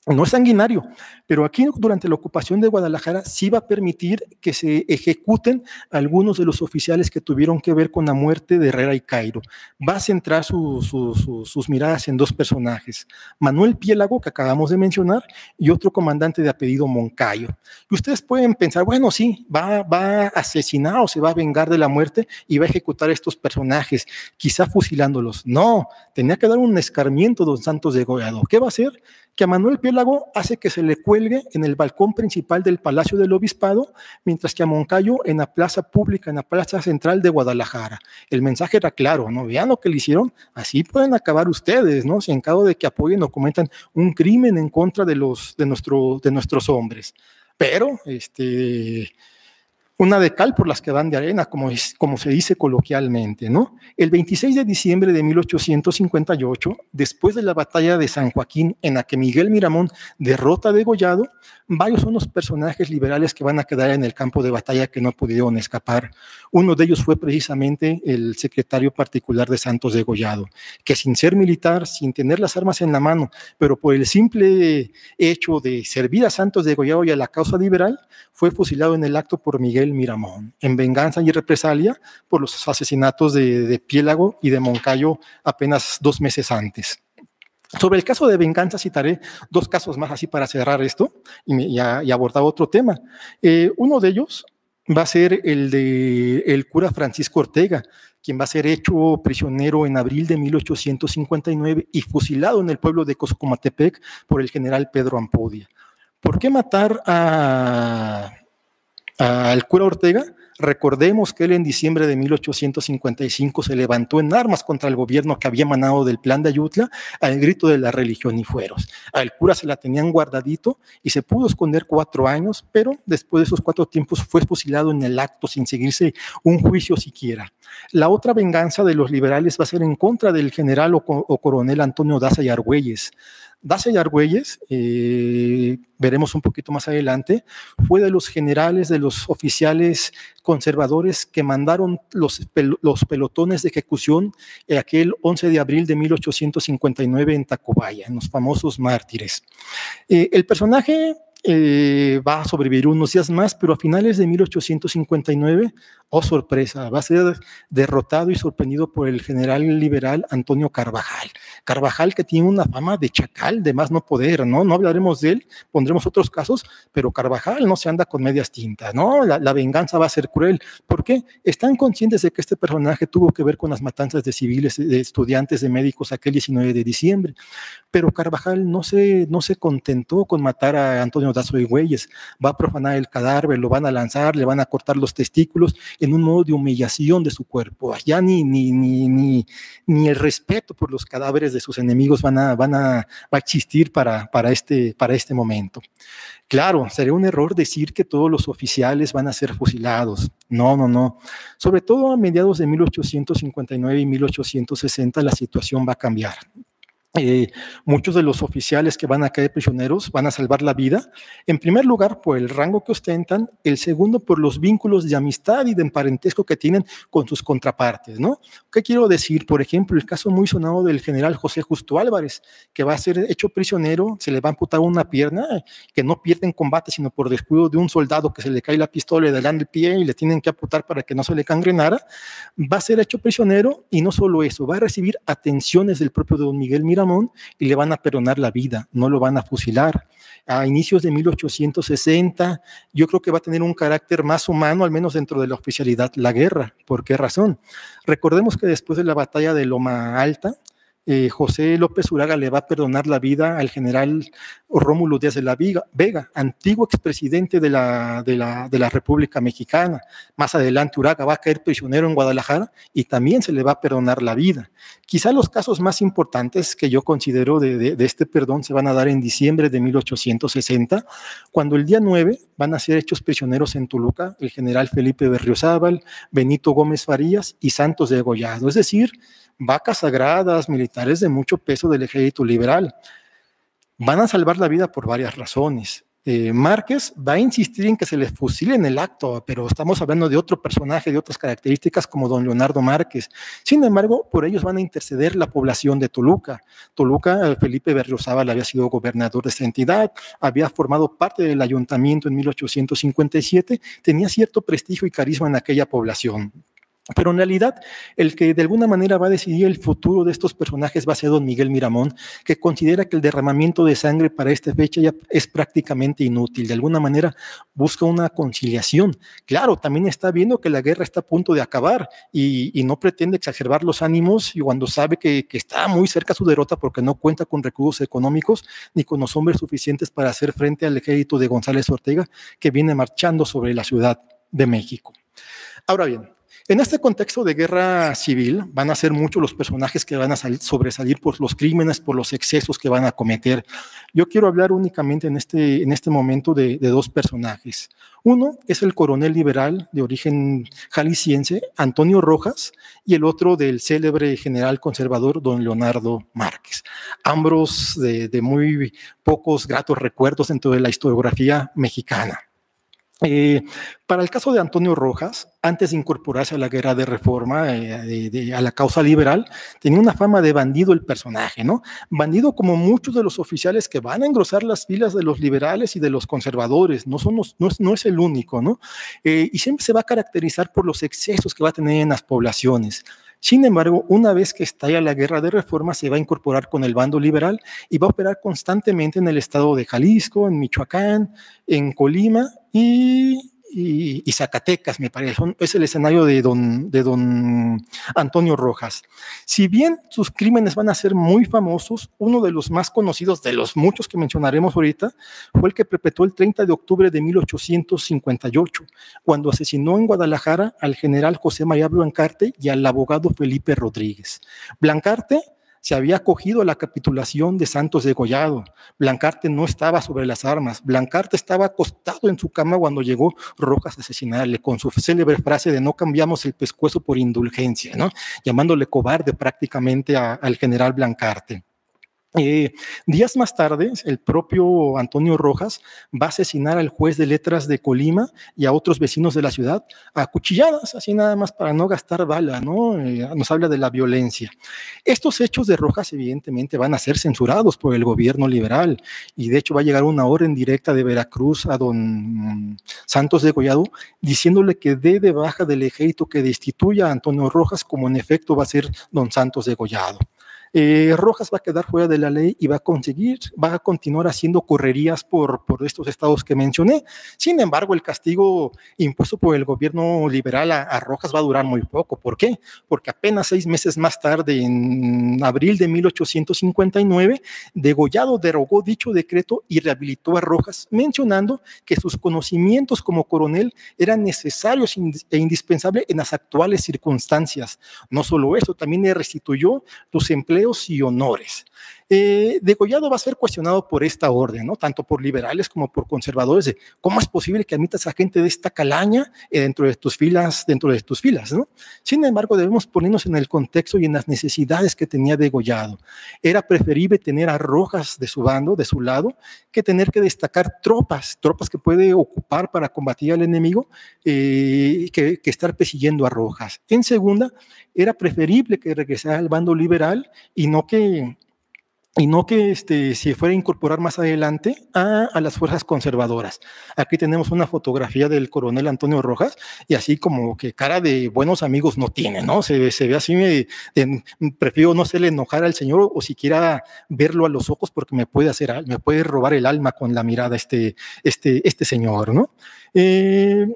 no es sanguinario, pero aquí durante la ocupación de Guadalajara sí va a permitir que se ejecuten algunos de los oficiales que tuvieron que ver con la muerte de Herrera y Cairo. Va a centrar sus miradas en dos personajes, Manuel Piélago, que acabamos de mencionar, y otro comandante de apellido Moncayo. Y ustedes pueden pensar, bueno, sí, va, a asesinar o se va a vengar de la muerte y va a ejecutar a estos personajes, quizá fusilándolos. No, tenía que dar un escarmiento don Santos de Goyado. ¿Qué va a hacer? Que a Manuel Piélago hace que se le cuelgue en el balcón principal del Palacio del Obispado, mientras que a Moncayo en la plaza pública, en la plaza central de Guadalajara. El mensaje era claro, ¿no? Vean lo que le hicieron, así pueden acabar ustedes, ¿no? Si en caso de que apoyen o comentan un crimen en contra de, los, de, nuestro, de nuestros hombres. Pero, este una de cal por las que van de arena, como, se dice coloquialmente, ¿no? El 26 de diciembre de 1858, después de la batalla de San Joaquín, en la que Miguel Miramón derrota a Degollado, varios son los personajes liberales que van a quedar en el campo de batalla que no pudieron escapar. Uno de ellos fue precisamente el secretario particular de Santos Degollado, que sin ser militar, sin tener las armas en la mano, pero por el simple hecho de servir a Santos Degollado y a la causa liberal, fue fusilado en el acto por Miguel Miramón, en venganza y represalia por los asesinatos de, Piélago y de Moncayo apenas dos meses antes. Sobre el caso de venganza citaré dos casos más así para cerrar esto y, abordar otro tema. Eh, uno de ellos va a ser el de el cura Francisco Ortega, quien va a ser hecho prisionero en abril de 1859 y fusilado en el pueblo de Coscomatepec por el general Pedro Ampodia. ¿Por qué matar a al cura Ortega, recordemos que él en diciembre de 1855 se levantó en armas contra el gobierno que había emanado del plan de Ayutla al grito de la religión y fueros. Al cura se la tenían guardadito y se pudo esconder cuatro años, pero después de esos cuatro tiempos fue fusilado en el acto sin seguirse un juicio siquiera. La otra venganza de los liberales va a ser en contra del general o, o coronel Antonio Daza y Argüelles. Dacia eh, veremos un poquito más adelante, fue de los generales, de los oficiales conservadores que mandaron los, pelotones de ejecución aquel 11 de abril de 1859 en Tacubaya, en los famosos mártires. Eh, el personaje eh, va a sobrevivir unos días más, pero a finales de 1859 oh sorpresa, va a ser derrotado y sorprendido por el general liberal Antonio Carvajal. Carvajal que tiene una fama de chacal, de más no poder, ¿no? No hablaremos de él, pondremos otros casos, pero Carvajal no se anda con medias tintas, ¿no? La, venganza va a ser cruel. ¿Por qué? Están conscientes de que este personaje tuvo que ver con las matanzas de civiles, de estudiantes, de médicos aquel 19 de diciembre, pero Carvajal no se, no se contentó con matar a Antonio Dazo y Güeyes, va a profanar el cadáver, lo van a lanzar, le van a cortar los testículos en un modo de humillación de su cuerpo. ya ni, ni, ni, ni, ni el respeto por los cadáveres de sus enemigos van a, van a, va a existir para, para, este, para este momento. Claro, sería un error decir que todos los oficiales van a ser fusilados. No, no, no. Sobre todo a mediados de 1859 y 1860 la situación va a cambiar. Eh, muchos de los oficiales que van a caer prisioneros van a salvar la vida, en primer lugar por el rango que ostentan, el segundo por los vínculos de amistad y de emparentesco que tienen con sus contrapartes, ¿no? ¿Qué quiero decir? Por ejemplo, el caso muy sonado del general José Justo Álvarez, que va a ser hecho prisionero, se le va a amputar una pierna, que no pierde en combate, sino por descuido de un soldado que se le cae la pistola, le dan el pie y le tienen que amputar para que no se le cangrenara, va a ser hecho prisionero y no solo eso, va a recibir atenciones del propio don Miguel Mira y le van a perdonar la vida, no lo van a fusilar. A inicios de 1860, yo creo que va a tener un carácter más humano, al menos dentro de la oficialidad, la guerra. ¿Por qué razón? Recordemos que después de la batalla de Loma Alta, eh, José López Uraga le va a perdonar la vida al general Rómulo Díaz de la Vega, antiguo expresidente de la, de, la, República Mexicana. Más adelante Uraga va a caer prisionero en Guadalajara y también se le va a perdonar la vida. Quizá los casos más importantes que yo considero de, este perdón se van a dar en diciembre de 1860, cuando el día 9 van a ser hechos prisioneros en Toluca el general Felipe Berriozábal, Benito Gómez Farías y Santos de Degollado. Es decir, vacas sagradas, militares de mucho peso del ejército liberal. Van a salvar la vida por varias razones. Eh, Márquez va a insistir en que se les fusile en el acto, pero estamos hablando de otro personaje, de otras características como don Leonardo Márquez. Sin embargo, por ellos van a interceder la población de Toluca. Toluca, eh, Felipe Berriozábal había sido gobernador de esta entidad, había formado parte del ayuntamiento en 1857, tenía cierto prestigio y carisma en aquella población. Pero en realidad, el que de alguna manera va a decidir el futuro de estos personajes va a ser don Miguel Miramón, que considera que el derramamiento de sangre para esta fecha ya es prácticamente inútil. De alguna manera busca una conciliación. Claro, también está viendo que la guerra está a punto de acabar y, no pretende exacerbar los ánimos y cuando sabe que, que está muy cerca su derrota porque no cuenta con recursos económicos ni con los hombres suficientes para hacer frente al ejército de González Ortega que viene marchando sobre la ciudad de México. Ahora bien, en este contexto de guerra civil van a ser muchos los personajes que van a sobresalir por los crímenes, por los excesos que van a cometer. Yo quiero hablar únicamente en este, este momento de, dos personajes. Uno es el coronel liberal de origen jalisciense, Antonio Rojas, y el otro del célebre general conservador, don Leonardo Márquez. Ambos de muy pocos gratos recuerdos dentro de la historiografía mexicana. Eh, para el caso de Antonio Rojas, antes de incorporarse a la guerra de reforma, eh, a la causa liberal, tenía una fama de bandido el personaje, ¿no? Bandido como muchos de los oficiales que van a engrosar las filas de los liberales y de los conservadores, no, son no, es, el único, ¿no? Eh, y siempre se va a caracterizar por los excesos que va a tener en las poblaciones. Sin embargo, una vez que estalla la guerra de reforma, se va a incorporar con el bando liberal y va a operar constantemente en el estado de Jalisco, en Michoacán, en Colima y y, Zacatecas, me parece. Es el escenario de don, de don Antonio Rojas. Si bien sus crímenes van a ser muy famosos, uno de los más conocidos, de los muchos que mencionaremos ahorita, fue el que perpetró el 30 de octubre de 1858, cuando asesinó en Guadalajara al general José María Blancarte y al abogado Felipe Rodríguez. Blancarte se había acogido la capitulación de Santos de Gollado. Blancarte no estaba sobre las armas. Blancarte estaba acostado en su cama cuando llegó Rojas a asesinarle, con su célebre frase de no cambiamos el pescuezo por indulgencia, ¿no? llamándole cobarde prácticamente al general Blancarte. Eh, días más tarde, el propio Antonio Rojas va a asesinar al juez de letras de Colima y a otros vecinos de la ciudad a cuchilladas, así nada más para no gastar bala, ¿no? Eh, nos habla de la violencia. Estos hechos de Rojas evidentemente van a ser censurados por el gobierno liberal y de hecho va a llegar una orden directa de Veracruz a don mm, Santos de Gollado, diciéndole que dé de baja del ejército que destituya a Antonio Rojas como en efecto va a ser don Santos de Collado. Eh, Rojas va a quedar fuera de la ley y va a conseguir, va a continuar haciendo correrías por, estos estados que mencioné. Sin embargo, el castigo impuesto por el gobierno liberal a, Rojas va a durar muy poco. ¿Por qué? Porque apenas seis meses más tarde, en abril de 1859, Degollado derogó dicho decreto y rehabilitó a Rojas, mencionando que sus conocimientos como coronel eran necesarios e, e indispensables en las actuales circunstancias. No solo eso, también le restituyó los empleos trofeos y honores. Eh, degollado va a ser cuestionado por esta orden, ¿no? tanto por liberales como por conservadores, de cómo es posible que admitas a gente de esta calaña eh, dentro de tus filas, dentro de tus filas. Sin embargo, debemos ponernos en el contexto y en las necesidades que tenía Degollado. Era preferible tener a Rojas de su bando, de su lado, que tener que destacar tropas, tropas que puede ocupar para combatir al enemigo, eh, que, que estar persiguiendo a Rojas. En segunda, era preferible que regresara al bando liberal y no que y no que este, se fuera a incorporar más adelante a, las fuerzas conservadoras. Aquí tenemos una fotografía del coronel Antonio Rojas y así como que cara de buenos amigos no tiene, ¿no? Se, se ve así, me, eh, prefiero no hacerle enojar al señor o siquiera verlo a los ojos porque me puede hacer, me puede robar el alma con la mirada este, este, este señor, ¿no? eh,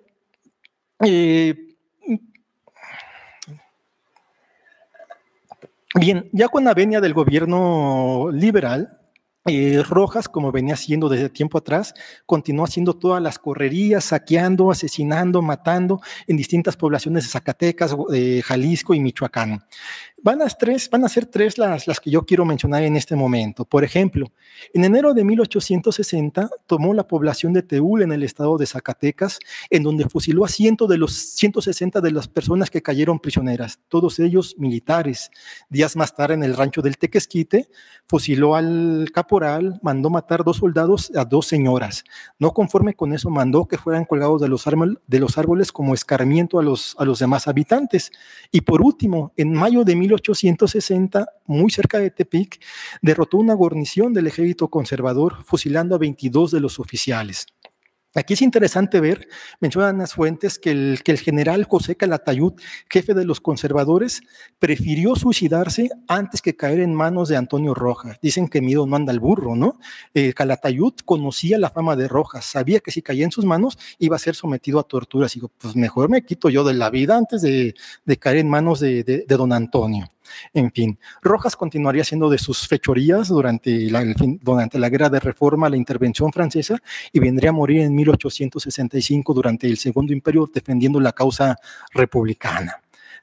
eh Bien, ya con la venia del gobierno liberal, eh, Rojas, como venía siendo desde tiempo atrás, continuó haciendo todas las correrías, saqueando, asesinando, matando en distintas poblaciones de Zacatecas, eh, Jalisco y Michoacán. Van a, van a ser tres las, las que yo quiero mencionar en este momento. Por ejemplo, en enero de 1860 tomó la población de Teúl en el estado de Zacatecas, en donde fusiló a de los 160 de las personas que cayeron prisioneras, todos ellos militares. Días más tarde, en el rancho del Tequesquite, fusiló al caporal, mandó matar dos soldados a dos señoras. No conforme con eso, mandó que fueran colgados de los, árboles como escarmiento a los, a los demás habitantes. Y por último, en mayo de 1860, 1860, muy cerca de Tepic, derrotó una guarnición del ejército conservador fusilando a 22 de los oficiales. Aquí es interesante ver, mencionan las fuentes, que el, que el general José Calatayud, jefe de los conservadores, prefirió suicidarse antes que caer en manos de Antonio Rojas. Dicen que miedo no anda al burro, ¿no? Eh, Calatayud conocía la fama de Rojas, sabía que si caía en sus manos iba a ser sometido a torturas. Y digo, pues mejor me quito yo de la vida antes de, de caer en manos de, de, de don Antonio. En fin, Rojas continuaría siendo de sus fechorías durante la, durante la guerra de reforma, la intervención francesa, y vendría a morir en 1865 durante el Segundo Imperio defendiendo la causa republicana.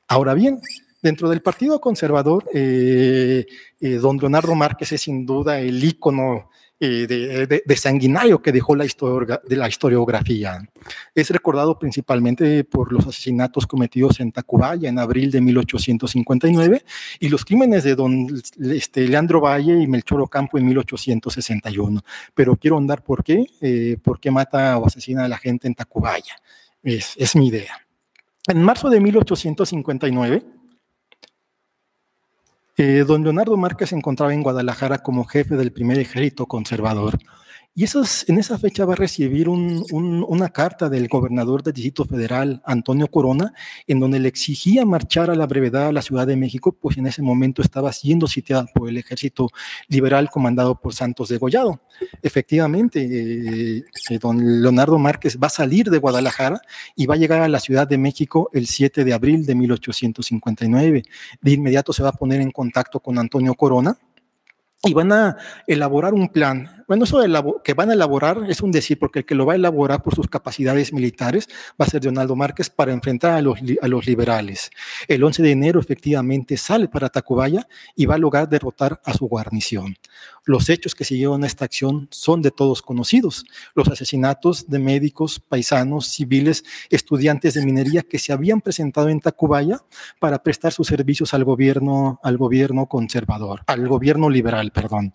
Ahora bien, dentro del Partido Conservador, eh, eh, don Leonardo Márquez es sin duda el ícono de, sanguinario que dejó la, de la historiografía. Es recordado principalmente por los asesinatos cometidos en Tacubaya en abril de 1859 y los crímenes de don este, Leandro Valle y Melchor Ocampo en 1861. Pero quiero andar por qué, eh, por qué mata o asesina a la gente en Tacubaya. Es, es mi idea. En marzo de 1859, eh, don Leonardo Márquez se encontraba en Guadalajara como jefe del primer ejército conservador. Y en esa fecha va a recibir una carta del gobernador del Distrito Federal, Antonio Corona, en donde le exigía marchar a la brevedad a la Ciudad de México, pues en ese momento estaba siendo sitiada por el ejército liberal comandado por Santos de Gollado. Efectivamente, eh, eh, don Leonardo Márquez va a salir de Guadalajara y va a llegar a la Ciudad de México el 7 de abril de 1859. De inmediato se va a poner en contacto con Antonio Corona y van a elaborar un plan bueno, eso que van a elaborar es un decir, porque el que lo va a elaborar por sus capacidades militares va a ser Leonardo Márquez para enfrentar a los, liberales. El 11 de enero efectivamente sale para Tacubaya y va a lograr derrotar a su guarnición. Los hechos que siguieron a esta acción son de todos conocidos. Los asesinatos de médicos, paisanos, civiles, estudiantes de minería que se habían presentado en Tacubaya para prestar sus servicios al gobierno, al gobierno conservador, al gobierno liberal, perdón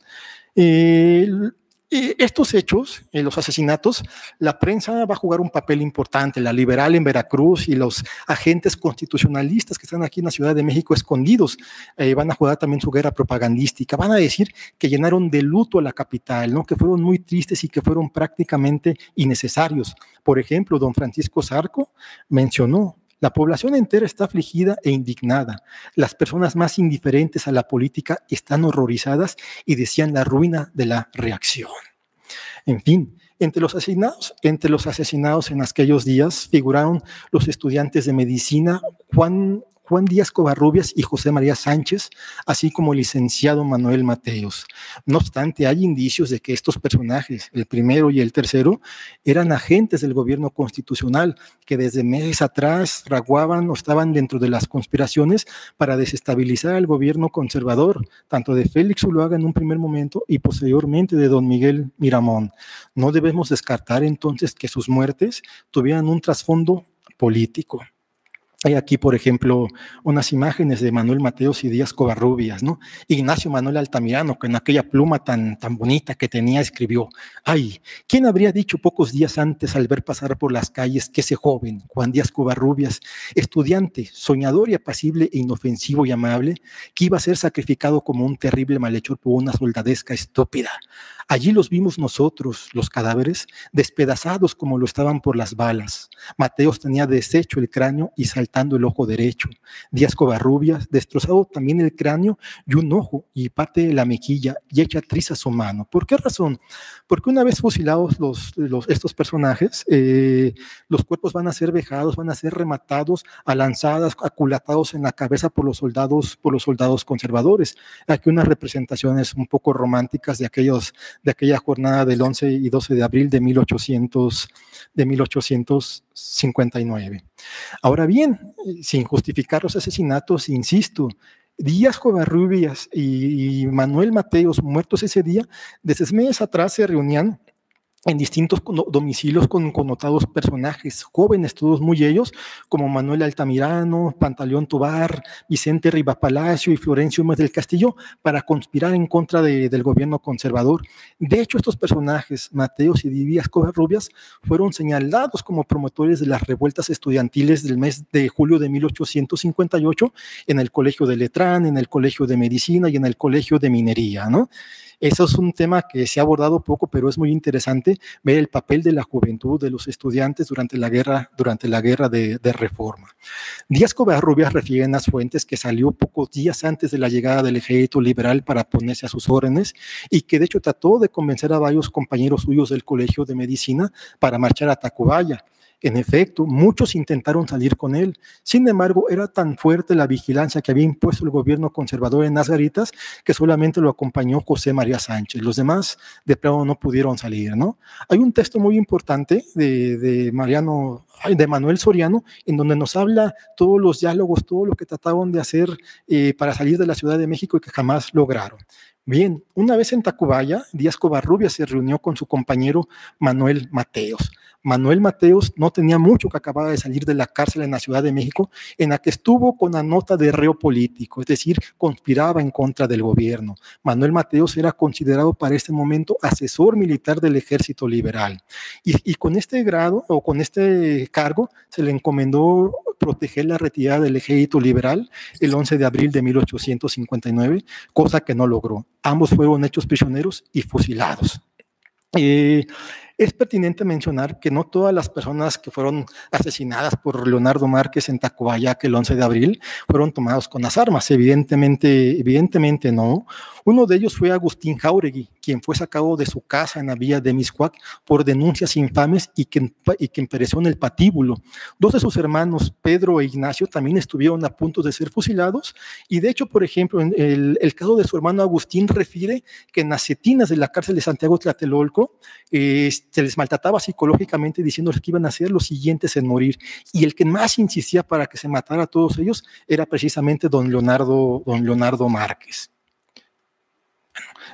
estos hechos, eh, los asesinatos, la prensa va a jugar un papel importante, la liberal en Veracruz y los agentes constitucionalistas que están aquí en la Ciudad de México escondidos eh, van a jugar también su guerra propagandística, van a decir que llenaron de luto a la capital, ¿no? que fueron muy tristes y que fueron prácticamente innecesarios. Por ejemplo, don Francisco Zarco mencionó la población entera está afligida e indignada. Las personas más indiferentes a la política están horrorizadas y decían la ruina de la reacción. En fin, entre los asesinados, entre los asesinados en aquellos días figuraron los estudiantes de medicina Juan Juan Díaz Covarrubias y José María Sánchez, así como el licenciado Manuel Mateos. No obstante, hay indicios de que estos personajes, el primero y el tercero, eran agentes del gobierno constitucional que desde meses atrás raguaban o estaban dentro de las conspiraciones para desestabilizar al gobierno conservador, tanto de Félix Uloaga en un primer momento y posteriormente de don Miguel Miramón. No debemos descartar entonces que sus muertes tuvieran un trasfondo político. Hay aquí, por ejemplo, unas imágenes de Manuel Mateos y Díaz Covarrubias, ¿no? Ignacio Manuel Altamirano, que en aquella pluma tan, tan bonita que tenía escribió, ay, ¿quién habría dicho pocos días antes al ver pasar por las calles que ese joven, Juan Díaz Covarrubias, estudiante, soñador y apacible e inofensivo y amable, que iba a ser sacrificado como un terrible malhechor por una soldadesca estúpida? Allí los vimos nosotros, los cadáveres, despedazados como lo estaban por las balas. Mateos tenía deshecho el cráneo y saltaba el ojo derecho. Díaz Covarrubias, destrozado también el cráneo y un ojo y parte de la mejilla y hecha trizas su mano. ¿Por qué razón? Porque una vez fusilados los, estos personajes, eh, los cuerpos van a ser vejados, van a ser rematados a lanzadas, aculatados en la cabeza por los soldados, por los soldados conservadores. Aquí unas representaciones un poco románticas de, aquellos, de aquella jornada del 11 y 12 de abril de 1800, de 1800 59. Ahora bien, sin justificar los asesinatos, insisto, Díaz Covarrubias y Manuel Mateos, muertos ese día, desde meses atrás se reunían en distintos domicilios con connotados personajes, jóvenes todos muy ellos, como Manuel Altamirano, Pantaleón Tobar, Vicente Rivapalacio y Florencio Més del Castillo, para conspirar en contra del gobierno conservador. De hecho, estos personajes, Mateos y Díaz Rubias fueron señalados como promotores de las revueltas estudiantiles del mes de julio de 1858 en el Colegio de Letrán, en el Colegio de Medicina y en el Colegio de Minería, ¿no? Eso es un tema que se ha abordado poco, pero es muy interesante ver el papel de la juventud, de los estudiantes durante la guerra, durante la guerra de, de reforma. Díaz Covarrubias refiere en las fuentes que salió pocos días antes de la llegada del ejército liberal para ponerse a sus órdenes y que de hecho trató de convencer a varios compañeros suyos del Colegio de Medicina para marchar a Tacubaya en efecto, muchos intentaron salir con él. Sin embargo, era tan fuerte la vigilancia que había impuesto el gobierno conservador en Nazgaritas que solamente lo acompañó José María Sánchez. Los demás de plano no pudieron salir, ¿no? Hay un texto muy importante de, Mariano, de Manuel Soriano, en donde nos habla todos los diálogos, todo lo que trataban de hacer eh, para salir de la Ciudad de México y que jamás lograron. Bien, una vez en Tacubaya, Díaz Covarrubias se reunió con su compañero Manuel Mateos. Manuel Mateos no tenía mucho que acababa de salir de la cárcel en la Ciudad de México, en la que estuvo con la nota de reo político, es decir, conspiraba en contra del gobierno. Manuel Mateos era considerado para este momento asesor militar del ejército liberal. Y, con este grado o con este cargo se le encomendó proteger la retirada del ejército liberal el 11 de abril de 1859, cosa que no logró. Ambos fueron hechos prisioneros y fusilados. Eh, es pertinente mencionar que no todas las personas que fueron asesinadas por Leonardo Márquez en Tacubaya el 11 de abril fueron tomados con las armas, evidentemente, evidentemente no. Uno de ellos fue Agustín Jauregui, quien fue sacado de su casa en la vía de Miscuac por denuncias infames y que y pereció en el patíbulo. Dos de sus hermanos, Pedro e Ignacio, también estuvieron a punto de ser fusilados y de hecho, por ejemplo, en el, caso de su hermano Agustín refiere que en las cetinas de la cárcel de Santiago Tlatelolco eh, se les maltrataba psicológicamente diciéndoles que iban a ser los siguientes en morir y el que más insistía para que se matara a todos ellos era precisamente don Leonardo, don Leonardo Márquez.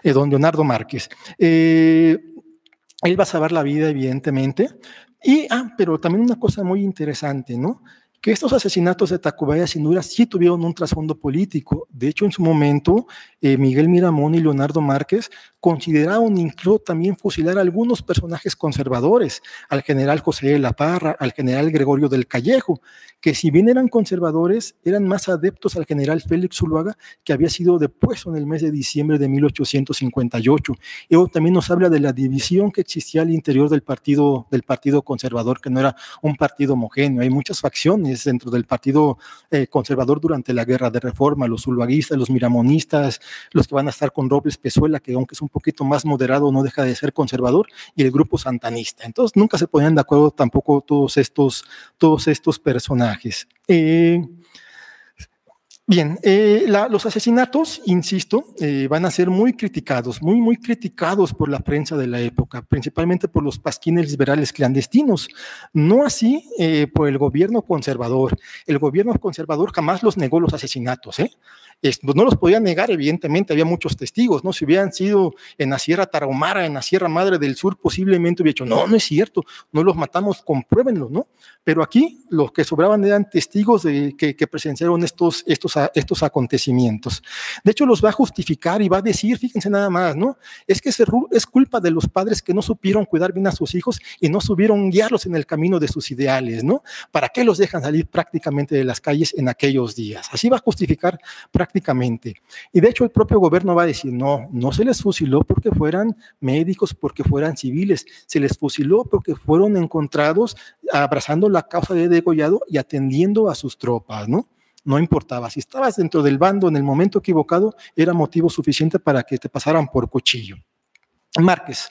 Eh, don Leonardo Márquez. Eh, él va a salvar la vida, evidentemente. Y, ah, pero también una cosa muy interesante, ¿no? que estos asesinatos de Tacubaya sin duda sí tuvieron un trasfondo político. De hecho, en su momento, eh, Miguel Miramón y Leonardo Márquez consideraron incluso también fusilar a algunos personajes conservadores, al general José de la Parra, al general Gregorio del Callejo, que si bien eran conservadores, eran más adeptos al general Félix Zuluaga, que había sido depuesto en el mes de diciembre de 1858. Eso también nos habla de la división que existía al interior del partido, del partido conservador, que no era un partido homogéneo. Hay muchas facciones dentro del Partido eh, Conservador durante la Guerra de Reforma, los zuluaguistas, los miramonistas, los que van a estar con Robles Pezuela, que aunque es un poquito más moderado, no deja de ser conservador, y el grupo santanista. Entonces nunca se ponían de acuerdo tampoco todos estos, todos estos personajes. Eh, Bien, eh, los asesinatos, insisto, eh, van a ser muy criticados, muy, muy criticados por la prensa de la época, principalmente por los pasquines liberales clandestinos, no así eh, por el gobierno conservador. El gobierno conservador jamás los negó los asesinatos. Pues, no los podía negar, evidentemente, había muchos testigos, ¿no? Si hubieran sido en la Sierra Tarahumara, en la Sierra Madre del Sur, posiblemente hubiera dicho, no, no es cierto, no los matamos, compruébenlo, ¿no? Pero aquí los que sobraban eran testigos de, que, presenciaron estos, estos, estos acontecimientos. De hecho, los va a justificar y va a decir, fíjense nada más, ¿no? Es que es culpa de los padres que no supieron cuidar bien a sus hijos y no supieron guiarlos en el camino de sus ideales, ¿no? ¿Para qué los dejan salir prácticamente de las calles en aquellos días? Así va a justificar prácticamente y de hecho el propio gobierno va a decir, no, no se les fusiló porque fueran médicos, porque fueran civiles, se les fusiló porque fueron encontrados abrazando la causa de degollado y atendiendo a sus tropas, ¿no? no importaba. Si estabas dentro del bando en el momento equivocado, era motivo suficiente para que te pasaran por cuchillo. Márquez.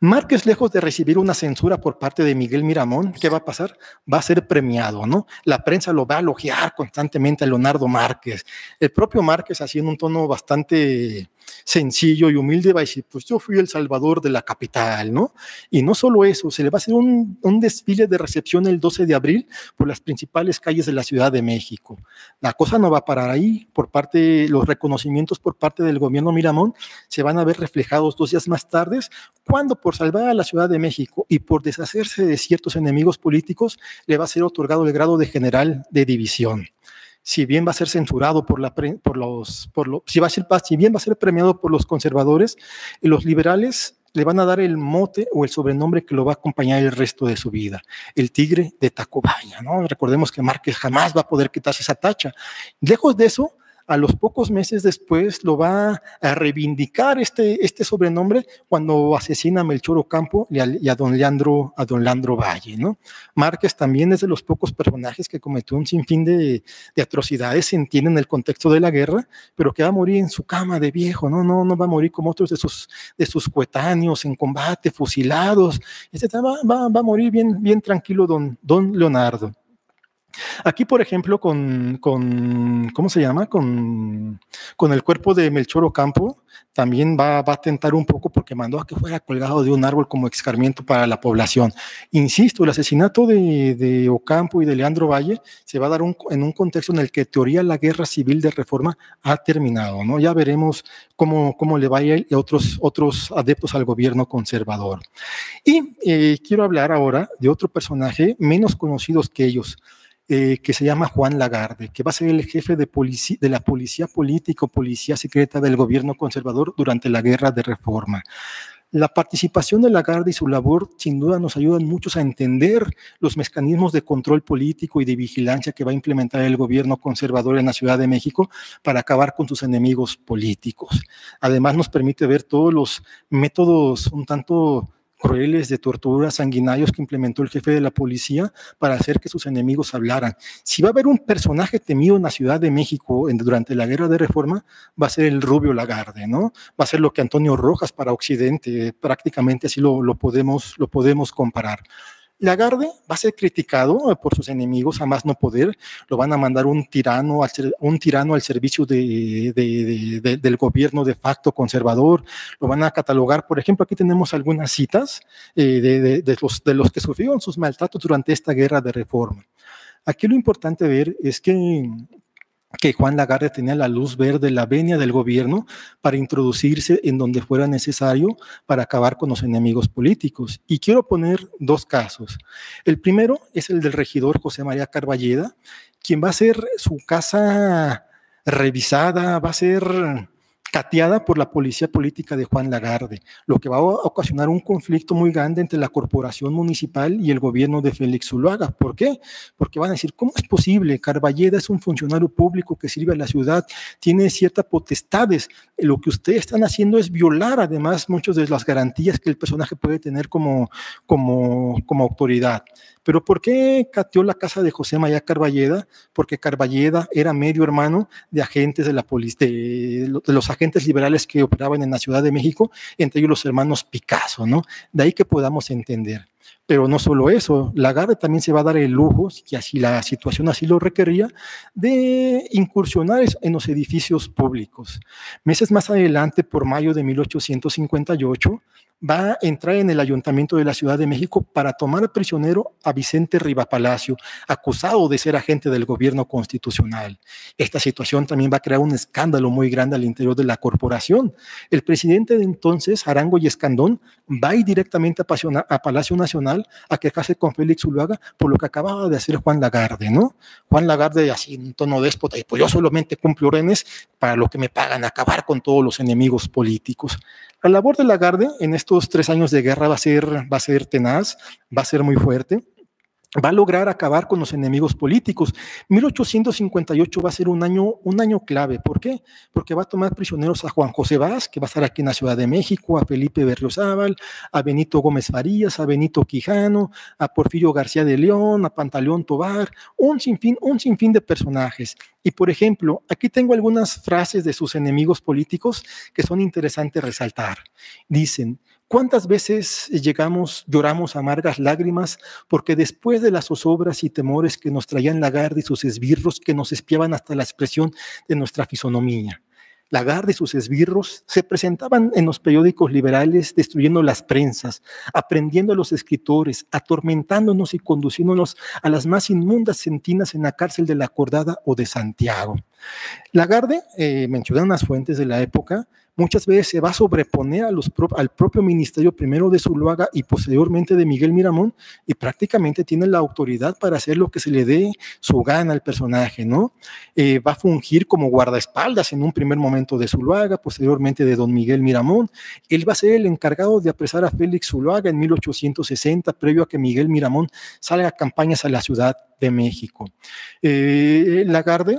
Márquez, lejos de recibir una censura por parte de Miguel Miramón, ¿qué va a pasar? Va a ser premiado, ¿no? La prensa lo va a elogiar constantemente a Leonardo Márquez. El propio Márquez, así en un tono bastante sencillo y humilde, va a decir, pues yo fui el salvador de la capital, ¿no? Y no solo eso, se le va a hacer un, desfile de recepción el 12 de abril por las principales calles de la Ciudad de México. La cosa no va a parar ahí, por parte, los reconocimientos por parte del gobierno Miramón se van a ver reflejados dos días más tarde, cuando por salvar a la Ciudad de México y por deshacerse de ciertos enemigos políticos, le va a ser otorgado el grado de general de división si bien va a ser censurado por, los, si, va a ser, si bien va a ser premiado por los conservadores, eh, los liberales le van a dar el mote o el sobrenombre que lo va a acompañar el resto de su vida, el tigre de Tacubaya, ¿no? Recordemos que Márquez jamás va a poder quitarse esa tacha. Lejos de eso, a los pocos meses después lo va a reivindicar este, este sobrenombre cuando asesina a Melchor Ocampo y a, don, Leandro, a don Leandro Valle. ¿no? Márquez también es de los pocos personajes que cometió un sinfín de, de, atrocidades, se entiende en el contexto de la guerra, pero que va a morir en su cama de viejo, no, no, no va a morir como otros de sus, de sus coetáneos en combate, fusilados, Va, va, va a morir bien, bien tranquilo don, don Leonardo. Aquí, por ejemplo, con, con ¿cómo se llama? Con, con, el cuerpo de Melchor Ocampo, también va, va, a tentar un poco porque mandó a que fuera colgado de un árbol como escarmiento para la población. Insisto, el asesinato de, de Ocampo y de Leandro Valle se va a dar en un contexto en el que teoría la guerra civil de reforma ha terminado, ¿no? Ya veremos cómo, cómo le va a ir a otros, otros adeptos al gobierno conservador. Y eh, quiero hablar ahora de otro personaje menos conocido que ellos. Eh, que se llama Juan Lagarde, que va a ser el jefe de, de la policía política o policía secreta del gobierno conservador durante la guerra de reforma. La participación de Lagarde y su labor sin duda nos ayudan muchos a entender los mecanismos de control político y de vigilancia que va a implementar el gobierno conservador en la Ciudad de México para acabar con sus enemigos políticos. Además nos permite ver todos los métodos un tanto crueles, de torturas, sanguinarios que implementó el jefe de la policía para hacer que sus enemigos hablaran. Si va a haber un personaje temido en la Ciudad de México durante la Guerra de Reforma, va a ser el Rubio Lagarde, ¿no? Va a ser lo que Antonio Rojas para Occidente, eh, prácticamente así podemos, lo podemos comparar. Lagarde va a ser criticado eh, por sus enemigos a más no poder, lo van a mandar un tirano al, un tirano al servicio del gobierno de facto conservador, lo van a catalogar, por ejemplo, aquí tenemos algunas citas eh, los, de los que sufrieron sus maltratos durante esta guerra de reforma. Aquí lo importante ver es que que Juan Lagarde tenía la luz verde, la venia del gobierno para introducirse en donde fuera necesario para acabar con los enemigos políticos. Y quiero poner dos casos. El primero es el del regidor José María Carballeda, quien va a ser su casa revisada, va a ser cateada por la policía política de Juan Lagarde, lo que va a ocasionar un conflicto muy grande entre la corporación municipal y el gobierno de Félix Zuluaga. ¿Por qué? Porque van a decir, ¿cómo es posible? Carballeda es un funcionario público que sirve a la ciudad, tiene ciertas potestades. Lo que ustedes están haciendo es violar además muchas de las garantías que el personaje puede tener como, como, como autoridad. Pero ¿por qué cateó la casa de José Maya Carballeda? Porque Carballeda era medio hermano de agentes de la policía, de, los agentes liberales que operaban en la Ciudad de México, entre ellos los hermanos Picasso, ¿no? De ahí que podamos entender. Pero no solo eso, Lagarde también se va a dar el lujo, si así la situación así lo requería, de incursionar en los edificios públicos. Meses más adelante, por mayo de 1858, va a entrar en el ayuntamiento de la Ciudad de México para tomar prisionero a Vicente Riva Palacio, acusado de ser agente del gobierno constitucional. Esta situación también va a crear un escándalo muy grande al interior de la corporación. El presidente de entonces, Arango y Escandón, va directamente a, Palacio Nacional a a case con Félix Uluaga por lo que acababa de hacer Juan Lagarde, ¿no? Juan Lagarde así en tono déspota, y pues yo solamente cumplo órdenes para lo que me pagan, acabar con todos los enemigos políticos. La labor de Lagarde en estos tres años de guerra va a ser, va a ser tenaz, va a ser muy fuerte va a lograr acabar con los enemigos políticos. 1858 va a ser un año, un año clave. ¿Por qué? Porque va a tomar prisioneros a Juan José Vaz, que va a estar aquí en la Ciudad de México, a Felipe Berriozábal, a Benito Gómez Farías, a Benito Quijano, a Porfirio García de León, a Pantaleón Tobar, un sinfín, un sinfín de personajes. Y por ejemplo, aquí tengo algunas frases de sus enemigos políticos que son interesantes resaltar. Dicen, ¿Cuántas veces llegamos, lloramos amargas lágrimas porque después de las zozobras y temores que nos traían Lagarde y sus esbirros que nos espiaban hasta la expresión de nuestra fisonomía? Lagarde y sus esbirros se presentaban en los periódicos liberales destruyendo las prensas, aprendiendo a los escritores, atormentándonos y conduciéndonos a las más inmundas sentinas en la cárcel de la Acordada o de Santiago. Lagarde, eh, mencionan las fuentes de la época, muchas veces se va a sobreponer al propio ministerio primero de Zuluaga y posteriormente de Miguel Miramón y prácticamente tiene la autoridad para hacer lo que se le dé su gana al personaje, ¿no? Eh, va a fungir como guardaespaldas en un primer momento de Zuluaga, posteriormente de don Miguel Miramón. Él va a ser el encargado de apresar a Félix Zuluaga en 1860, previo a que Miguel Miramón salga a campañas a la ciudad de México. Eh, Lagarde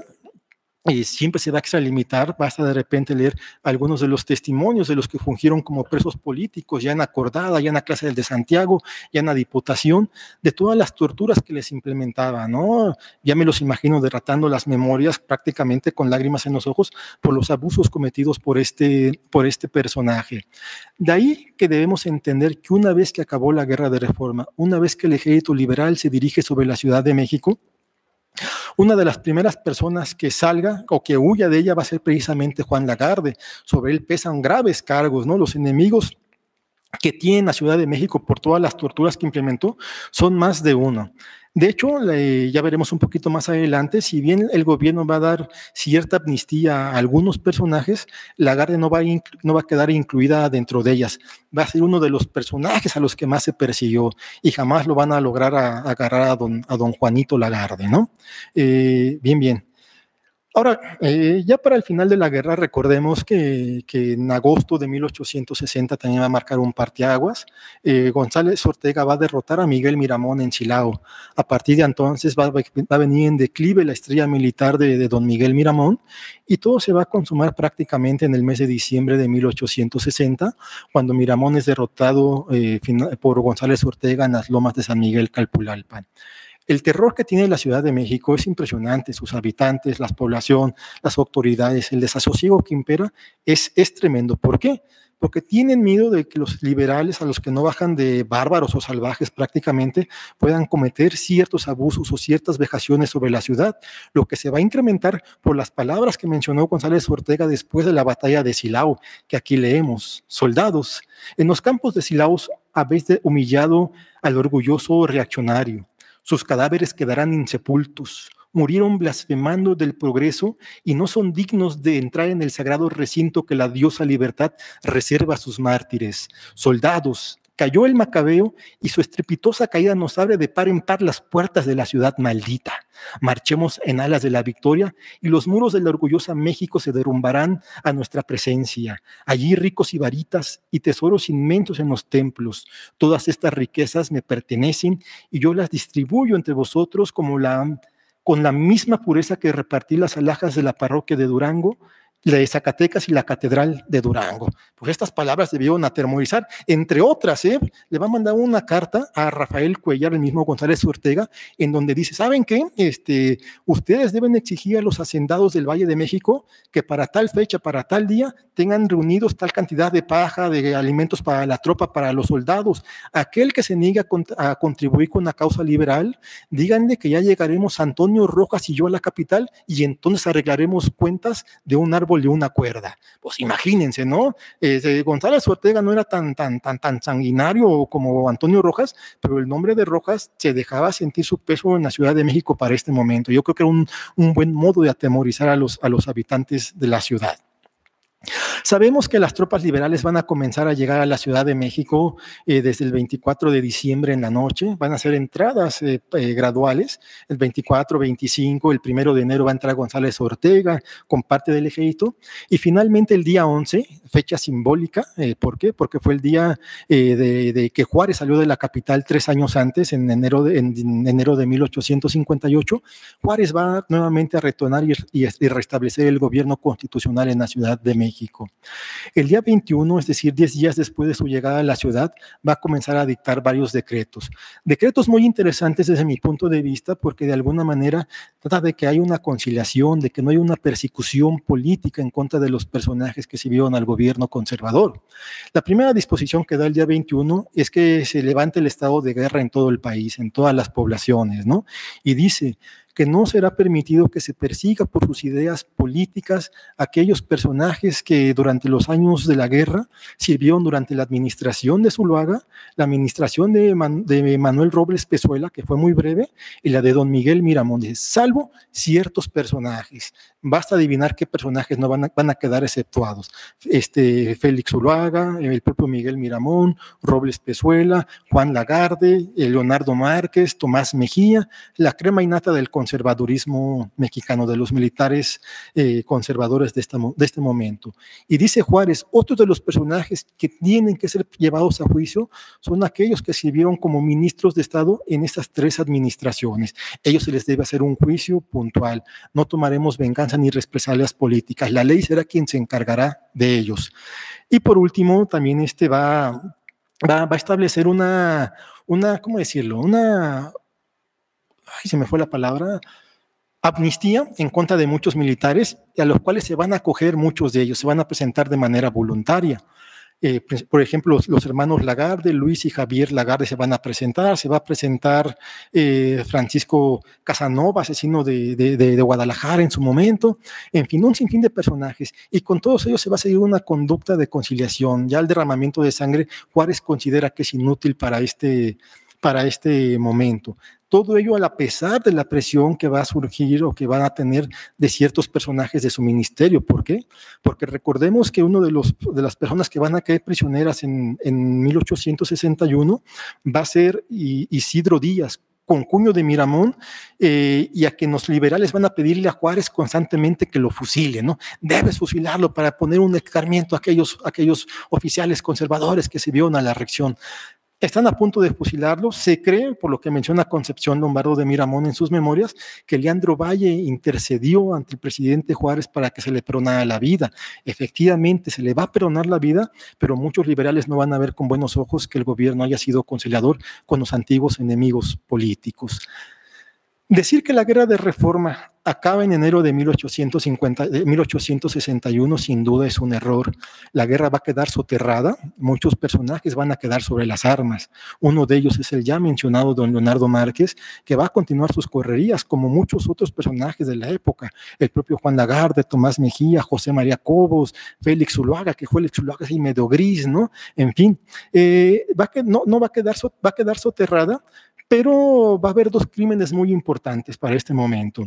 y siempre se va a extralimitar, basta de repente leer algunos de los testimonios de los que fungieron como presos políticos, ya en acordada, ya en la clase del de Santiago, ya en la Diputación, de todas las torturas que les implementaba, ¿no? Ya me los imagino derratando las memorias prácticamente con lágrimas en los ojos por los abusos cometidos por este, por este personaje. De ahí que debemos entender que una vez que acabó la guerra de reforma, una vez que el ejército liberal se dirige sobre la Ciudad de México, una de las primeras personas que salga o que huya de ella va a ser precisamente Juan Lagarde. Sobre él pesan graves cargos, ¿no? Los enemigos que tiene la Ciudad de México por todas las torturas que implementó son más de uno. De hecho, ya veremos un poquito más adelante, si bien el gobierno va a dar cierta amnistía a algunos personajes, Lagarde no va a, no va a quedar incluida dentro de ellas. Va a ser uno de los personajes a los que más se persiguió y jamás lo van a lograr agarrar a don, a don Juanito Lagarde, ¿no? Eh, bien, bien. Ahora, eh, ya para el final de la guerra, recordemos que, en agosto de 1860 también va a marcar un parteaguas. Eh, González Ortega va a derrotar a Miguel Miramón en Chilao A partir de entonces va, a venir en declive la estrella militar de, don Miguel Miramón y todo se va a consumar prácticamente en el mes de diciembre de 1860, cuando Miramón es derrotado eh, por González Ortega en las lomas de San Miguel Calpulalpan. El terror que tiene la Ciudad de México es impresionante, sus habitantes, la población, las autoridades, el desasosiego que impera es, es tremendo. ¿Por qué? Porque tienen miedo de que los liberales, a los que no bajan de bárbaros o salvajes prácticamente, puedan cometer ciertos abusos o ciertas vejaciones sobre la ciudad, lo que se va a incrementar por las palabras que mencionó González Ortega después de la batalla de Silao, que aquí leemos, soldados, en los campos de Silao habéis humillado al orgulloso reaccionario sus cadáveres quedarán insepultos. Murieron blasfemando del progreso y no son dignos de entrar en el sagrado recinto que la diosa libertad reserva a sus mártires. Soldados, Cayó el Macabeo y su estrepitosa caída nos abre de par en par las puertas de la ciudad maldita. Marchemos en alas de la victoria y los muros de la orgullosa México se derrumbarán a nuestra presencia. Allí ricos y varitas y tesoros inmensos en los templos. Todas estas riquezas me pertenecen y yo las distribuyo entre vosotros como la, con la misma pureza que repartí las alhajas de la parroquia de Durango de Zacatecas y la Catedral de Durango. Pues estas palabras debieron atermorizar. Entre otras, ¿eh? le va a mandar una carta a Rafael Cuellar, el mismo González Ortega, en donde dice, ¿saben qué? Este, ustedes deben exigir a los hacendados del Valle de México que para tal fecha, para tal día, tengan reunidos tal cantidad de paja, de alimentos para la tropa, para los soldados. Aquel que se niegue a, contribuir con la causa liberal, díganle que ya llegaremos Antonio Rojas y yo a la capital y entonces arreglaremos cuentas de un árbol de una cuerda. Pues imagínense, ¿no? Este, González Ortega no era tan, tan, tan, tan sanguinario como Antonio Rojas, pero el nombre de Rojas se dejaba sentir su peso en la Ciudad de México para este momento. Yo creo que era un, buen modo de atemorizar a los, a los habitantes de la ciudad. Sabemos que las tropas liberales van a comenzar a llegar a la Ciudad de México eh, desde el 24 de diciembre en la noche, van a ser entradas eh, eh, graduales, el 24, 25, el 1 de enero va a entrar González Ortega con parte del ejército y finalmente el día 11, fecha simbólica, ¿por qué? Porque fue el día de, que Juárez salió de la capital tres años antes, en enero de, enero de 1858, Juárez va nuevamente a retornar y, y restablecer el gobierno constitucional en la Ciudad de México. El día 21, es decir, 10 días después de su llegada a la ciudad, va a comenzar a dictar varios decretos. Decretos muy interesantes desde mi punto de vista porque de alguna manera trata de que hay una conciliación, de que no hay una persecución política en contra de los personajes que sirvieron al gobierno conservador. La primera disposición que da el día 21 es que se levante el estado de guerra en todo el país, en todas las poblaciones, ¿no? Y dice, que no será permitido que se persiga por sus ideas políticas aquellos personajes que durante los años de la guerra sirvieron durante la administración de Zuluaga, la administración de, Manuel Robles Pezuela, que fue muy breve, y la de don Miguel Miramontes, salvo ciertos personajes. Basta adivinar qué personajes no van a, van a quedar exceptuados. Este, Félix Zuluaga, el propio Miguel Miramón, Robles Pezuela, Juan Lagarde, eh, Leonardo Márquez, Tomás Mejía, la crema innata del Consejo conservadurismo mexicano, de los militares eh, conservadores de, esta, de este momento. Y dice Juárez, otros de los personajes que tienen que ser llevados a juicio son aquellos que sirvieron como ministros de Estado en estas tres administraciones. Ellos se les debe hacer un juicio puntual. No tomaremos venganza ni represalias políticas. La ley será quien se encargará de ellos. Y por último, también este va, va, a establecer una, una, ¿cómo decirlo? Una ay, se me fue la palabra, amnistía en contra de muchos militares, y a los cuales se van a acoger muchos de ellos, se van a presentar de manera voluntaria. Eh, pues, por ejemplo, los, hermanos Lagarde, Luis y Javier Lagarde se van a presentar, se va a presentar eh, Francisco Casanova, asesino de, Guadalajara en su momento, en fin, un sinfín de personajes, y con todos ellos se va a seguir una conducta de conciliación. Ya el derramamiento de sangre, Juárez considera que es inútil para este, para este momento todo ello a pesar de la presión que va a surgir o que van a tener de ciertos personajes de su ministerio. ¿Por qué? Porque recordemos que uno de, los, de las personas que van a caer prisioneras en, 1861 va a ser Isidro Díaz, con cuño de Miramón, eh, y a que los liberales van a pedirle a Juárez constantemente que lo fusile, ¿no? Debes fusilarlo para poner un escarmiento a aquellos, aquellos oficiales conservadores que se vieron a la reacción. Están a punto de fusilarlo. Se cree, por lo que menciona Concepción Lombardo de Miramón en sus memorias, que Leandro Valle intercedió ante el presidente Juárez para que se le perdonara la vida. Efectivamente, se le va a perdonar la vida, pero muchos liberales no van a ver con buenos ojos que el gobierno haya sido conciliador con los antiguos enemigos políticos. Decir que la guerra de reforma acaba en enero de, 1850, 1861, sin duda es un error. La guerra va a quedar soterrada, muchos personajes van a quedar sobre las armas. Uno de ellos es el ya mencionado don Leonardo Márquez, que va a continuar sus correrías, como muchos otros personajes de la época. El propio Juan Lagarde, Tomás Mejía, José María Cobos, Félix Zuluaga, que el Zuluaga así medio gris, ¿no? En fin, eh, va que, no, no va, a quedar, va a quedar soterrada, pero va a haber dos crímenes muy importantes para este momento.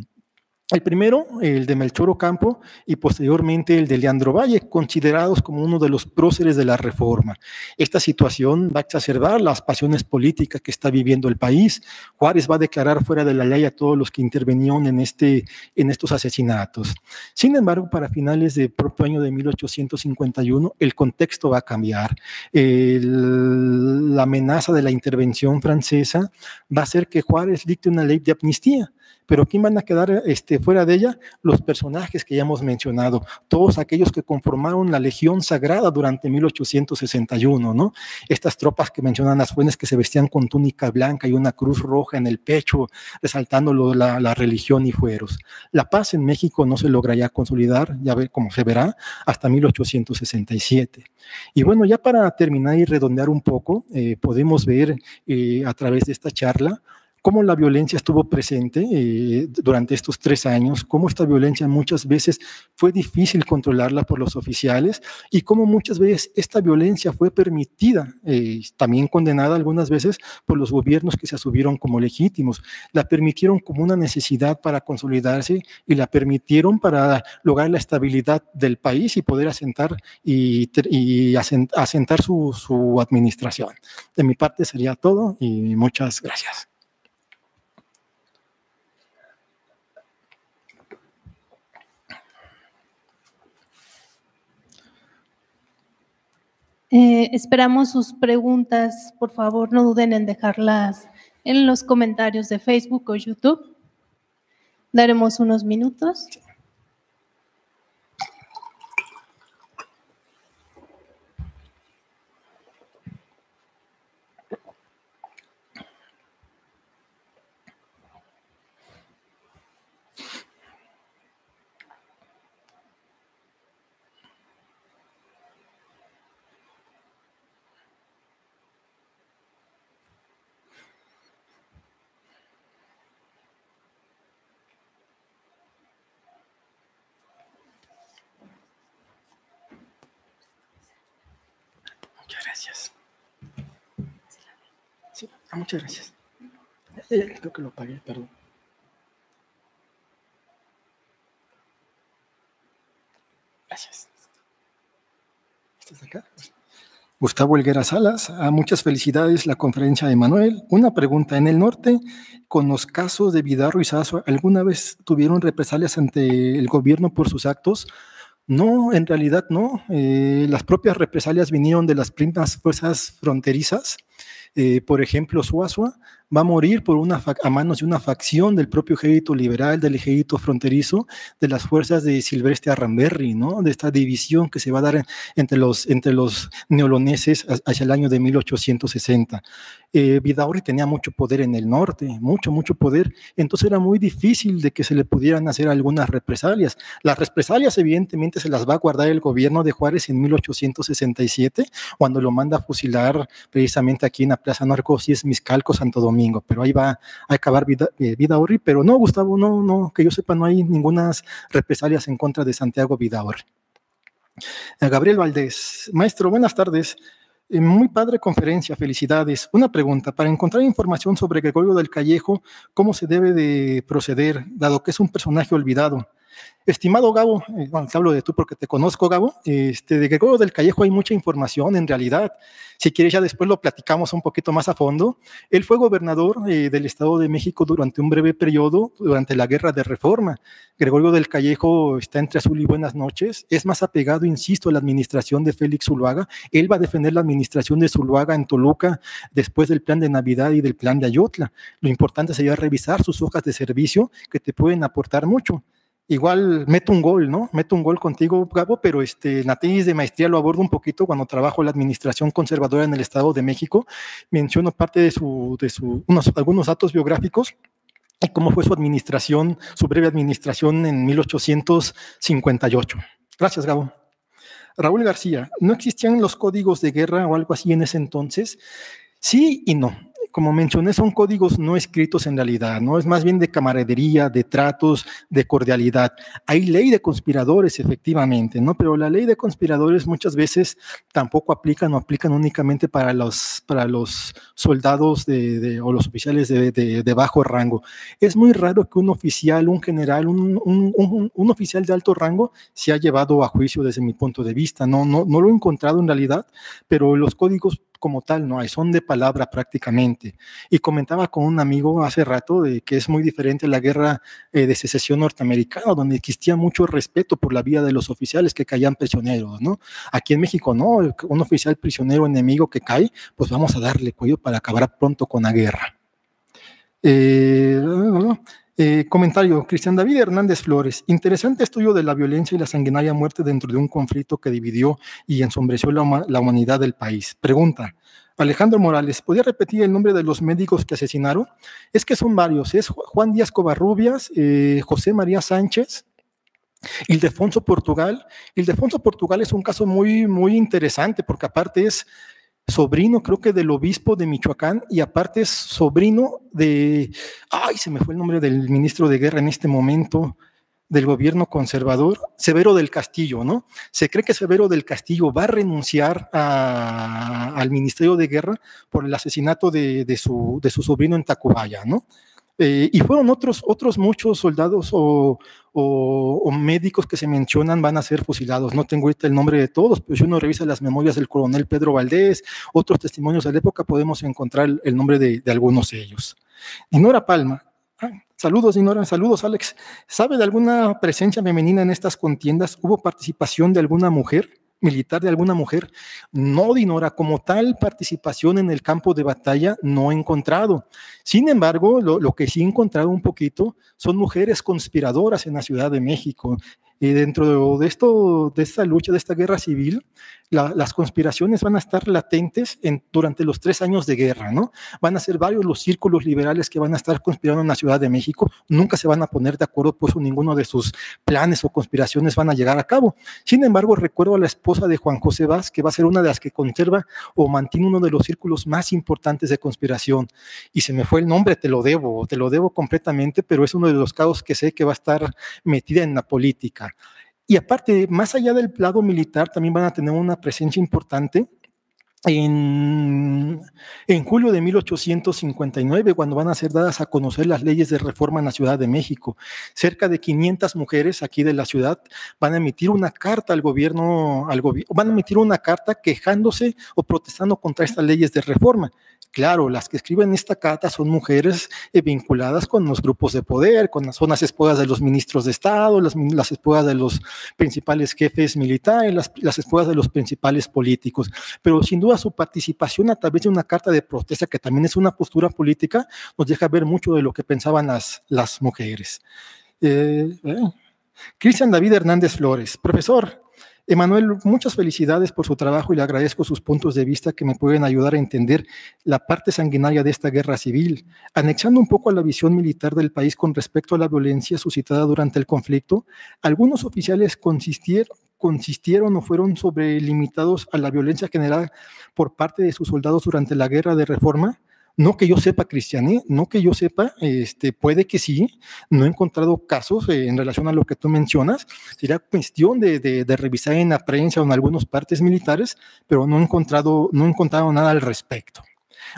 El primero, el de Melchoro Campo, y posteriormente el de Leandro Valle, considerados como uno de los próceres de la reforma. Esta situación va a exacerbar las pasiones políticas que está viviendo el país. Juárez va a declarar fuera de la ley a todos los que intervenían en, este, en estos asesinatos. Sin embargo, para finales del propio año de 1851, el contexto va a cambiar. la amenaza de la intervención francesa va a hacer que Juárez dicte una ley de amnistía pero ¿quién van a quedar este, fuera de ella? Los personajes que ya hemos mencionado, todos aquellos que conformaron la Legión Sagrada durante 1861, ¿no? Estas tropas que mencionan las fuentes que se vestían con túnica blanca y una cruz roja en el pecho, resaltando la, religión y fueros. La paz en México no se lograría consolidar, ya ver, como se verá, hasta 1867. Y bueno, ya para terminar y redondear un poco, eh, podemos ver eh, a través de esta charla cómo la violencia estuvo presente eh, durante estos tres años, cómo esta violencia muchas veces fue difícil controlarla por los oficiales y cómo muchas veces esta violencia fue permitida, eh, también condenada algunas veces por los gobiernos que se asumieron como legítimos. La permitieron como una necesidad para consolidarse y la permitieron para lograr la estabilidad del país y poder asentar y, asentar su, su administración. De mi parte sería todo y muchas gracias. Eh, esperamos sus preguntas, por favor, no duden en dejarlas en los comentarios de Facebook o YouTube. Daremos unos minutos. gracias. Ah, muchas gracias. Eh, eh, creo que lo perdón. Gracias. Gustavo Helguera Salas, a ah, muchas felicidades la conferencia de Manuel. Una pregunta, en el norte, con los casos de Vidarro y ¿alguna vez tuvieron represalias ante el gobierno por sus actos? No, en realidad no. Eh, las propias represalias vinieron de las primas fuerzas fronterizas. Eh, por ejemplo, Suazua va a morir por una a manos de una facción del propio ejército liberal, del ejército fronterizo, de las fuerzas de Silvestre Arramberri, ¿no? de esta división que se va a dar entre, los, entre los neoloneses hacia el año de 1860. Eh, Vidaurri tenía mucho poder en el norte, mucho, mucho poder, entonces era muy difícil de que se le pudieran hacer algunas represalias. Las represalias evidentemente se las va a guardar el gobierno de Juárez en 1867, cuando lo manda a fusilar precisamente aquí en la Plaza Narcos y es Miscalco Santo Domingo pero ahí va a acabar vida, eh, pero no, Gustavo, no, no, que yo sepa, no hay ninguna represalias en contra de Santiago Vidaurri. Eh, Gabriel Valdés, maestro, buenas tardes. Eh, muy padre conferencia, felicidades. Una pregunta, para encontrar información sobre Gregorio del Callejo, ¿cómo se debe de proceder, dado que es un personaje olvidado? Estimado Gabo, eh, hablo de tú porque te conozco, Gabo. Este, de Gregorio del Callejo hay mucha información en realidad. Si quieres, ya después lo platicamos un poquito más a fondo. Él fue gobernador eh, del Estado de México durante un breve periodo, durante la Guerra de Reforma. Gregorio del Callejo está entre azul y buenas noches. Es más apegado, insisto, a la administración de Félix Zuluaga. Él va a defender la administración de Zuluaga en Toluca después del plan de Navidad y del plan de Ayotla. Lo importante sería revisar sus hojas de servicio que te pueden aportar mucho igual meto un gol, ¿no? Meto un gol contigo, Gabo, pero este, la tesis de maestría lo abordo un poquito cuando trabajo en la administración conservadora en el Estado de México. Menciono parte de su, de su, unos, algunos datos biográficos y cómo fue su administración, su breve administración en 1858. Gracias, Gabo. Raúl García, ¿no existían los códigos de guerra o algo así en ese entonces? Sí y no como mencioné, son códigos no escritos en realidad, ¿no? Es más bien de camaradería, de tratos, de cordialidad. Hay ley de conspiradores, efectivamente, ¿no? Pero la ley de conspiradores muchas veces tampoco aplican o aplican únicamente para los, para los soldados de, o los oficiales de, bajo rango. Es muy raro que un oficial, un general, un, oficial de alto rango se ha llevado a juicio desde mi punto de vista, ¿no? No, no lo he encontrado en realidad, pero los códigos como tal no hay, son de palabra prácticamente. Y comentaba con un amigo hace rato de que es muy diferente la guerra eh, de secesión norteamericana, donde existía mucho respeto por la vida de los oficiales que caían prisioneros, ¿no? Aquí en México, no, un oficial prisionero enemigo que cae, pues vamos a darle cuello para acabar pronto con la guerra. Eh, eh, comentario, Cristian David Hernández Flores, interesante estudio de la violencia y la sanguinaria muerte dentro de un conflicto que dividió y ensombreció la, humanidad del país. Pregunta, Alejandro Morales, ¿podría repetir el nombre de los médicos que asesinaron? Es que son varios, es Juan Díaz Covarrubias, eh, José María Sánchez, Ildefonso Portugal. Ildefonso Portugal es un caso muy, muy interesante porque aparte es sobrino creo que del obispo de Michoacán y aparte es sobrino de, ay, se me fue el nombre del ministro de guerra en este momento, del gobierno conservador, Severo del Castillo, ¿no? Se cree que Severo del Castillo va a renunciar al Ministerio de Guerra por el asesinato su, de su sobrino en Tacubaya, ¿no? Eh, y fueron otros, otros muchos soldados o, médicos que se mencionan van a ser fusilados. No tengo ahorita el nombre de todos, pero si uno revisa las memorias del coronel Pedro Valdés, otros testimonios de la época, podemos encontrar el nombre de, algunos de ellos. Dinora Palma. Ah, saludos, Dinora. Saludos, Alex. ¿Sabe de alguna presencia femenina en estas contiendas? ¿Hubo participación de alguna mujer? militar de alguna mujer. No, Dinora, como tal participación en el campo de batalla no encontrado. Sin embargo, lo, lo que sí he encontrado un poquito son mujeres conspiradoras en la Ciudad de México, y eh, dentro de esto, de esta lucha, de esta guerra civil, las conspiraciones van a estar latentes en, durante los tres años de guerra, ¿no? Van a ser varios los círculos liberales que van a estar conspirando en la Ciudad de México, nunca se van a poner de acuerdo, pues ninguno de sus planes o conspiraciones van a llegar a cabo. Sin embargo, recuerdo a la esposa de Juan José Vaz, que va a ser una de las que conserva o mantiene uno de los círculos más importantes de conspiración. Y se me fue el nombre, te lo debo, te lo debo completamente, pero es uno de los casos que sé que va a estar metida en la política. Y aparte, más allá del plado militar, también van a tener una presencia importante en, julio de 1859, cuando van a ser dadas a conocer las leyes de reforma en la Ciudad de México. Cerca de 500 mujeres aquí de la ciudad van a emitir una carta al gobierno, al van a emitir una carta quejándose o protestando contra estas leyes de reforma claro, las que escriben esta carta son mujeres eh, vinculadas con los grupos de poder, con las, son las esposas de los ministros de Estado, las, las esposas de los principales jefes militares, las, las esposas de los principales políticos. Pero sin duda su participación a través de una carta de protesta, que también es una postura política, nos deja ver mucho de lo que pensaban las, mujeres. Eh, eh, Cristian David Hernández Flores, profesor, Emanuel, muchas felicidades por su trabajo y le agradezco sus puntos de vista que me pueden ayudar a entender la parte sanguinaria de esta guerra civil. Anexando un poco a la visión militar del país con respecto a la violencia suscitada durante el conflicto, algunos oficiales consistieron, consistieron o fueron sobrelimitados a la violencia generada por parte de sus soldados durante la guerra de reforma, no que yo sepa, Cristiane, no que yo sepa, este, puede que sí, no he encontrado casos eh, en relación a lo que tú mencionas, sería cuestión de, revisar en la prensa o en algunas partes militares, pero no he encontrado, no encontrado nada al respecto.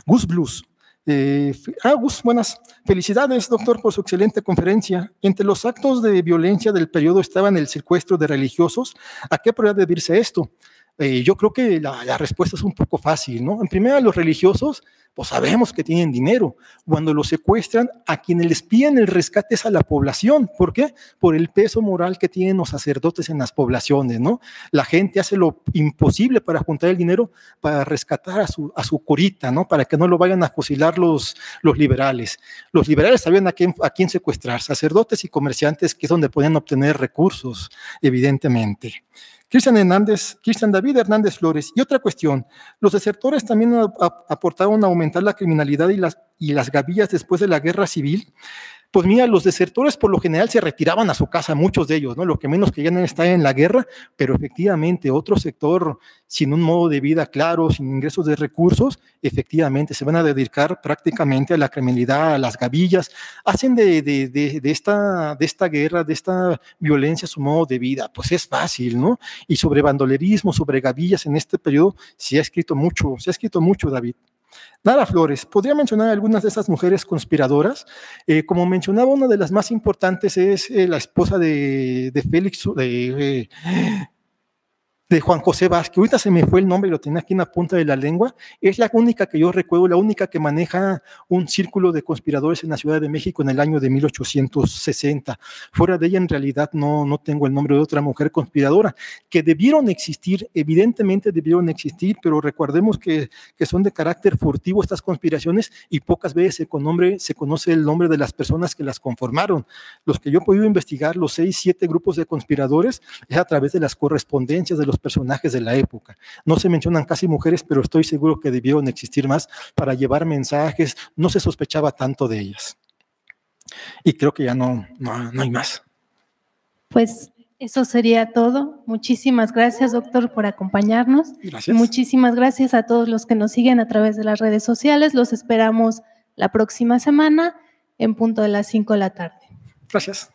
Gus Blues, eh, ah, Gus, buenas. Felicidades, doctor, por su excelente conferencia. Entre los actos de violencia del periodo estaban el secuestro de religiosos. ¿A qué podría debirse esto? Eh, yo creo que la, respuesta es un poco fácil, ¿no? En primera, los religiosos, pues sabemos que tienen dinero. Cuando los secuestran, a quienes les piden el rescate es a la población. ¿Por qué? Por el peso moral que tienen los sacerdotes en las poblaciones, ¿no? La gente hace lo imposible para juntar el dinero para rescatar a su, a corita, ¿no? Para que no lo vayan a fusilar los, los liberales. Los liberales sabían a quién, a quién secuestrar, sacerdotes y comerciantes, que es donde podían obtener recursos, evidentemente. Cristian Hernández, Cristian David Hernández Flores. Y otra cuestión, los desertores también aportaron a aumentar la criminalidad y las, y las gavillas después de la guerra civil pues mira, los desertores por lo general se retiraban a su casa, muchos de ellos, ¿no? Lo que menos que ya no estar en la guerra, pero efectivamente otro sector sin un modo de vida claro, sin ingresos de recursos, efectivamente se van a dedicar prácticamente a la criminalidad, a las gavillas, hacen de, de, esta, de esta guerra, de esta violencia su modo de vida, pues es fácil, ¿no? Y sobre bandolerismo, sobre gavillas en este periodo se ha escrito mucho, se ha escrito mucho, David. Nara Flores, podría mencionar algunas de esas mujeres conspiradoras. Eh, como mencionaba, una de las más importantes es eh, la esposa de, Félix, eh, de Juan José Vázquez, ahorita se me fue el nombre, lo tenía aquí en la punta de la lengua, es la única que yo recuerdo, la única que maneja un círculo de conspiradores en la Ciudad de México en el año de 1860. Fuera de ella, en realidad, no, no tengo el nombre de otra mujer conspiradora, que debieron existir, evidentemente debieron existir, pero recordemos que, que son de carácter furtivo estas conspiraciones y pocas veces con nombre, se conoce el nombre de las personas que las conformaron. Los que yo he podido investigar, los seis, siete grupos de conspiradores, es a través de las correspondencias de los personajes de la época. No se mencionan casi mujeres, pero estoy seguro que debieron existir más para llevar mensajes. No se sospechaba tanto de ellas. Y creo que ya no, no, hay más. Pues eso sería todo. Muchísimas gracias, doctor, por acompañarnos. Muchísimas gracias a todos los que nos siguen a través de las redes sociales. Los esperamos la próxima semana en punto de las 5 de la tarde. Gracias.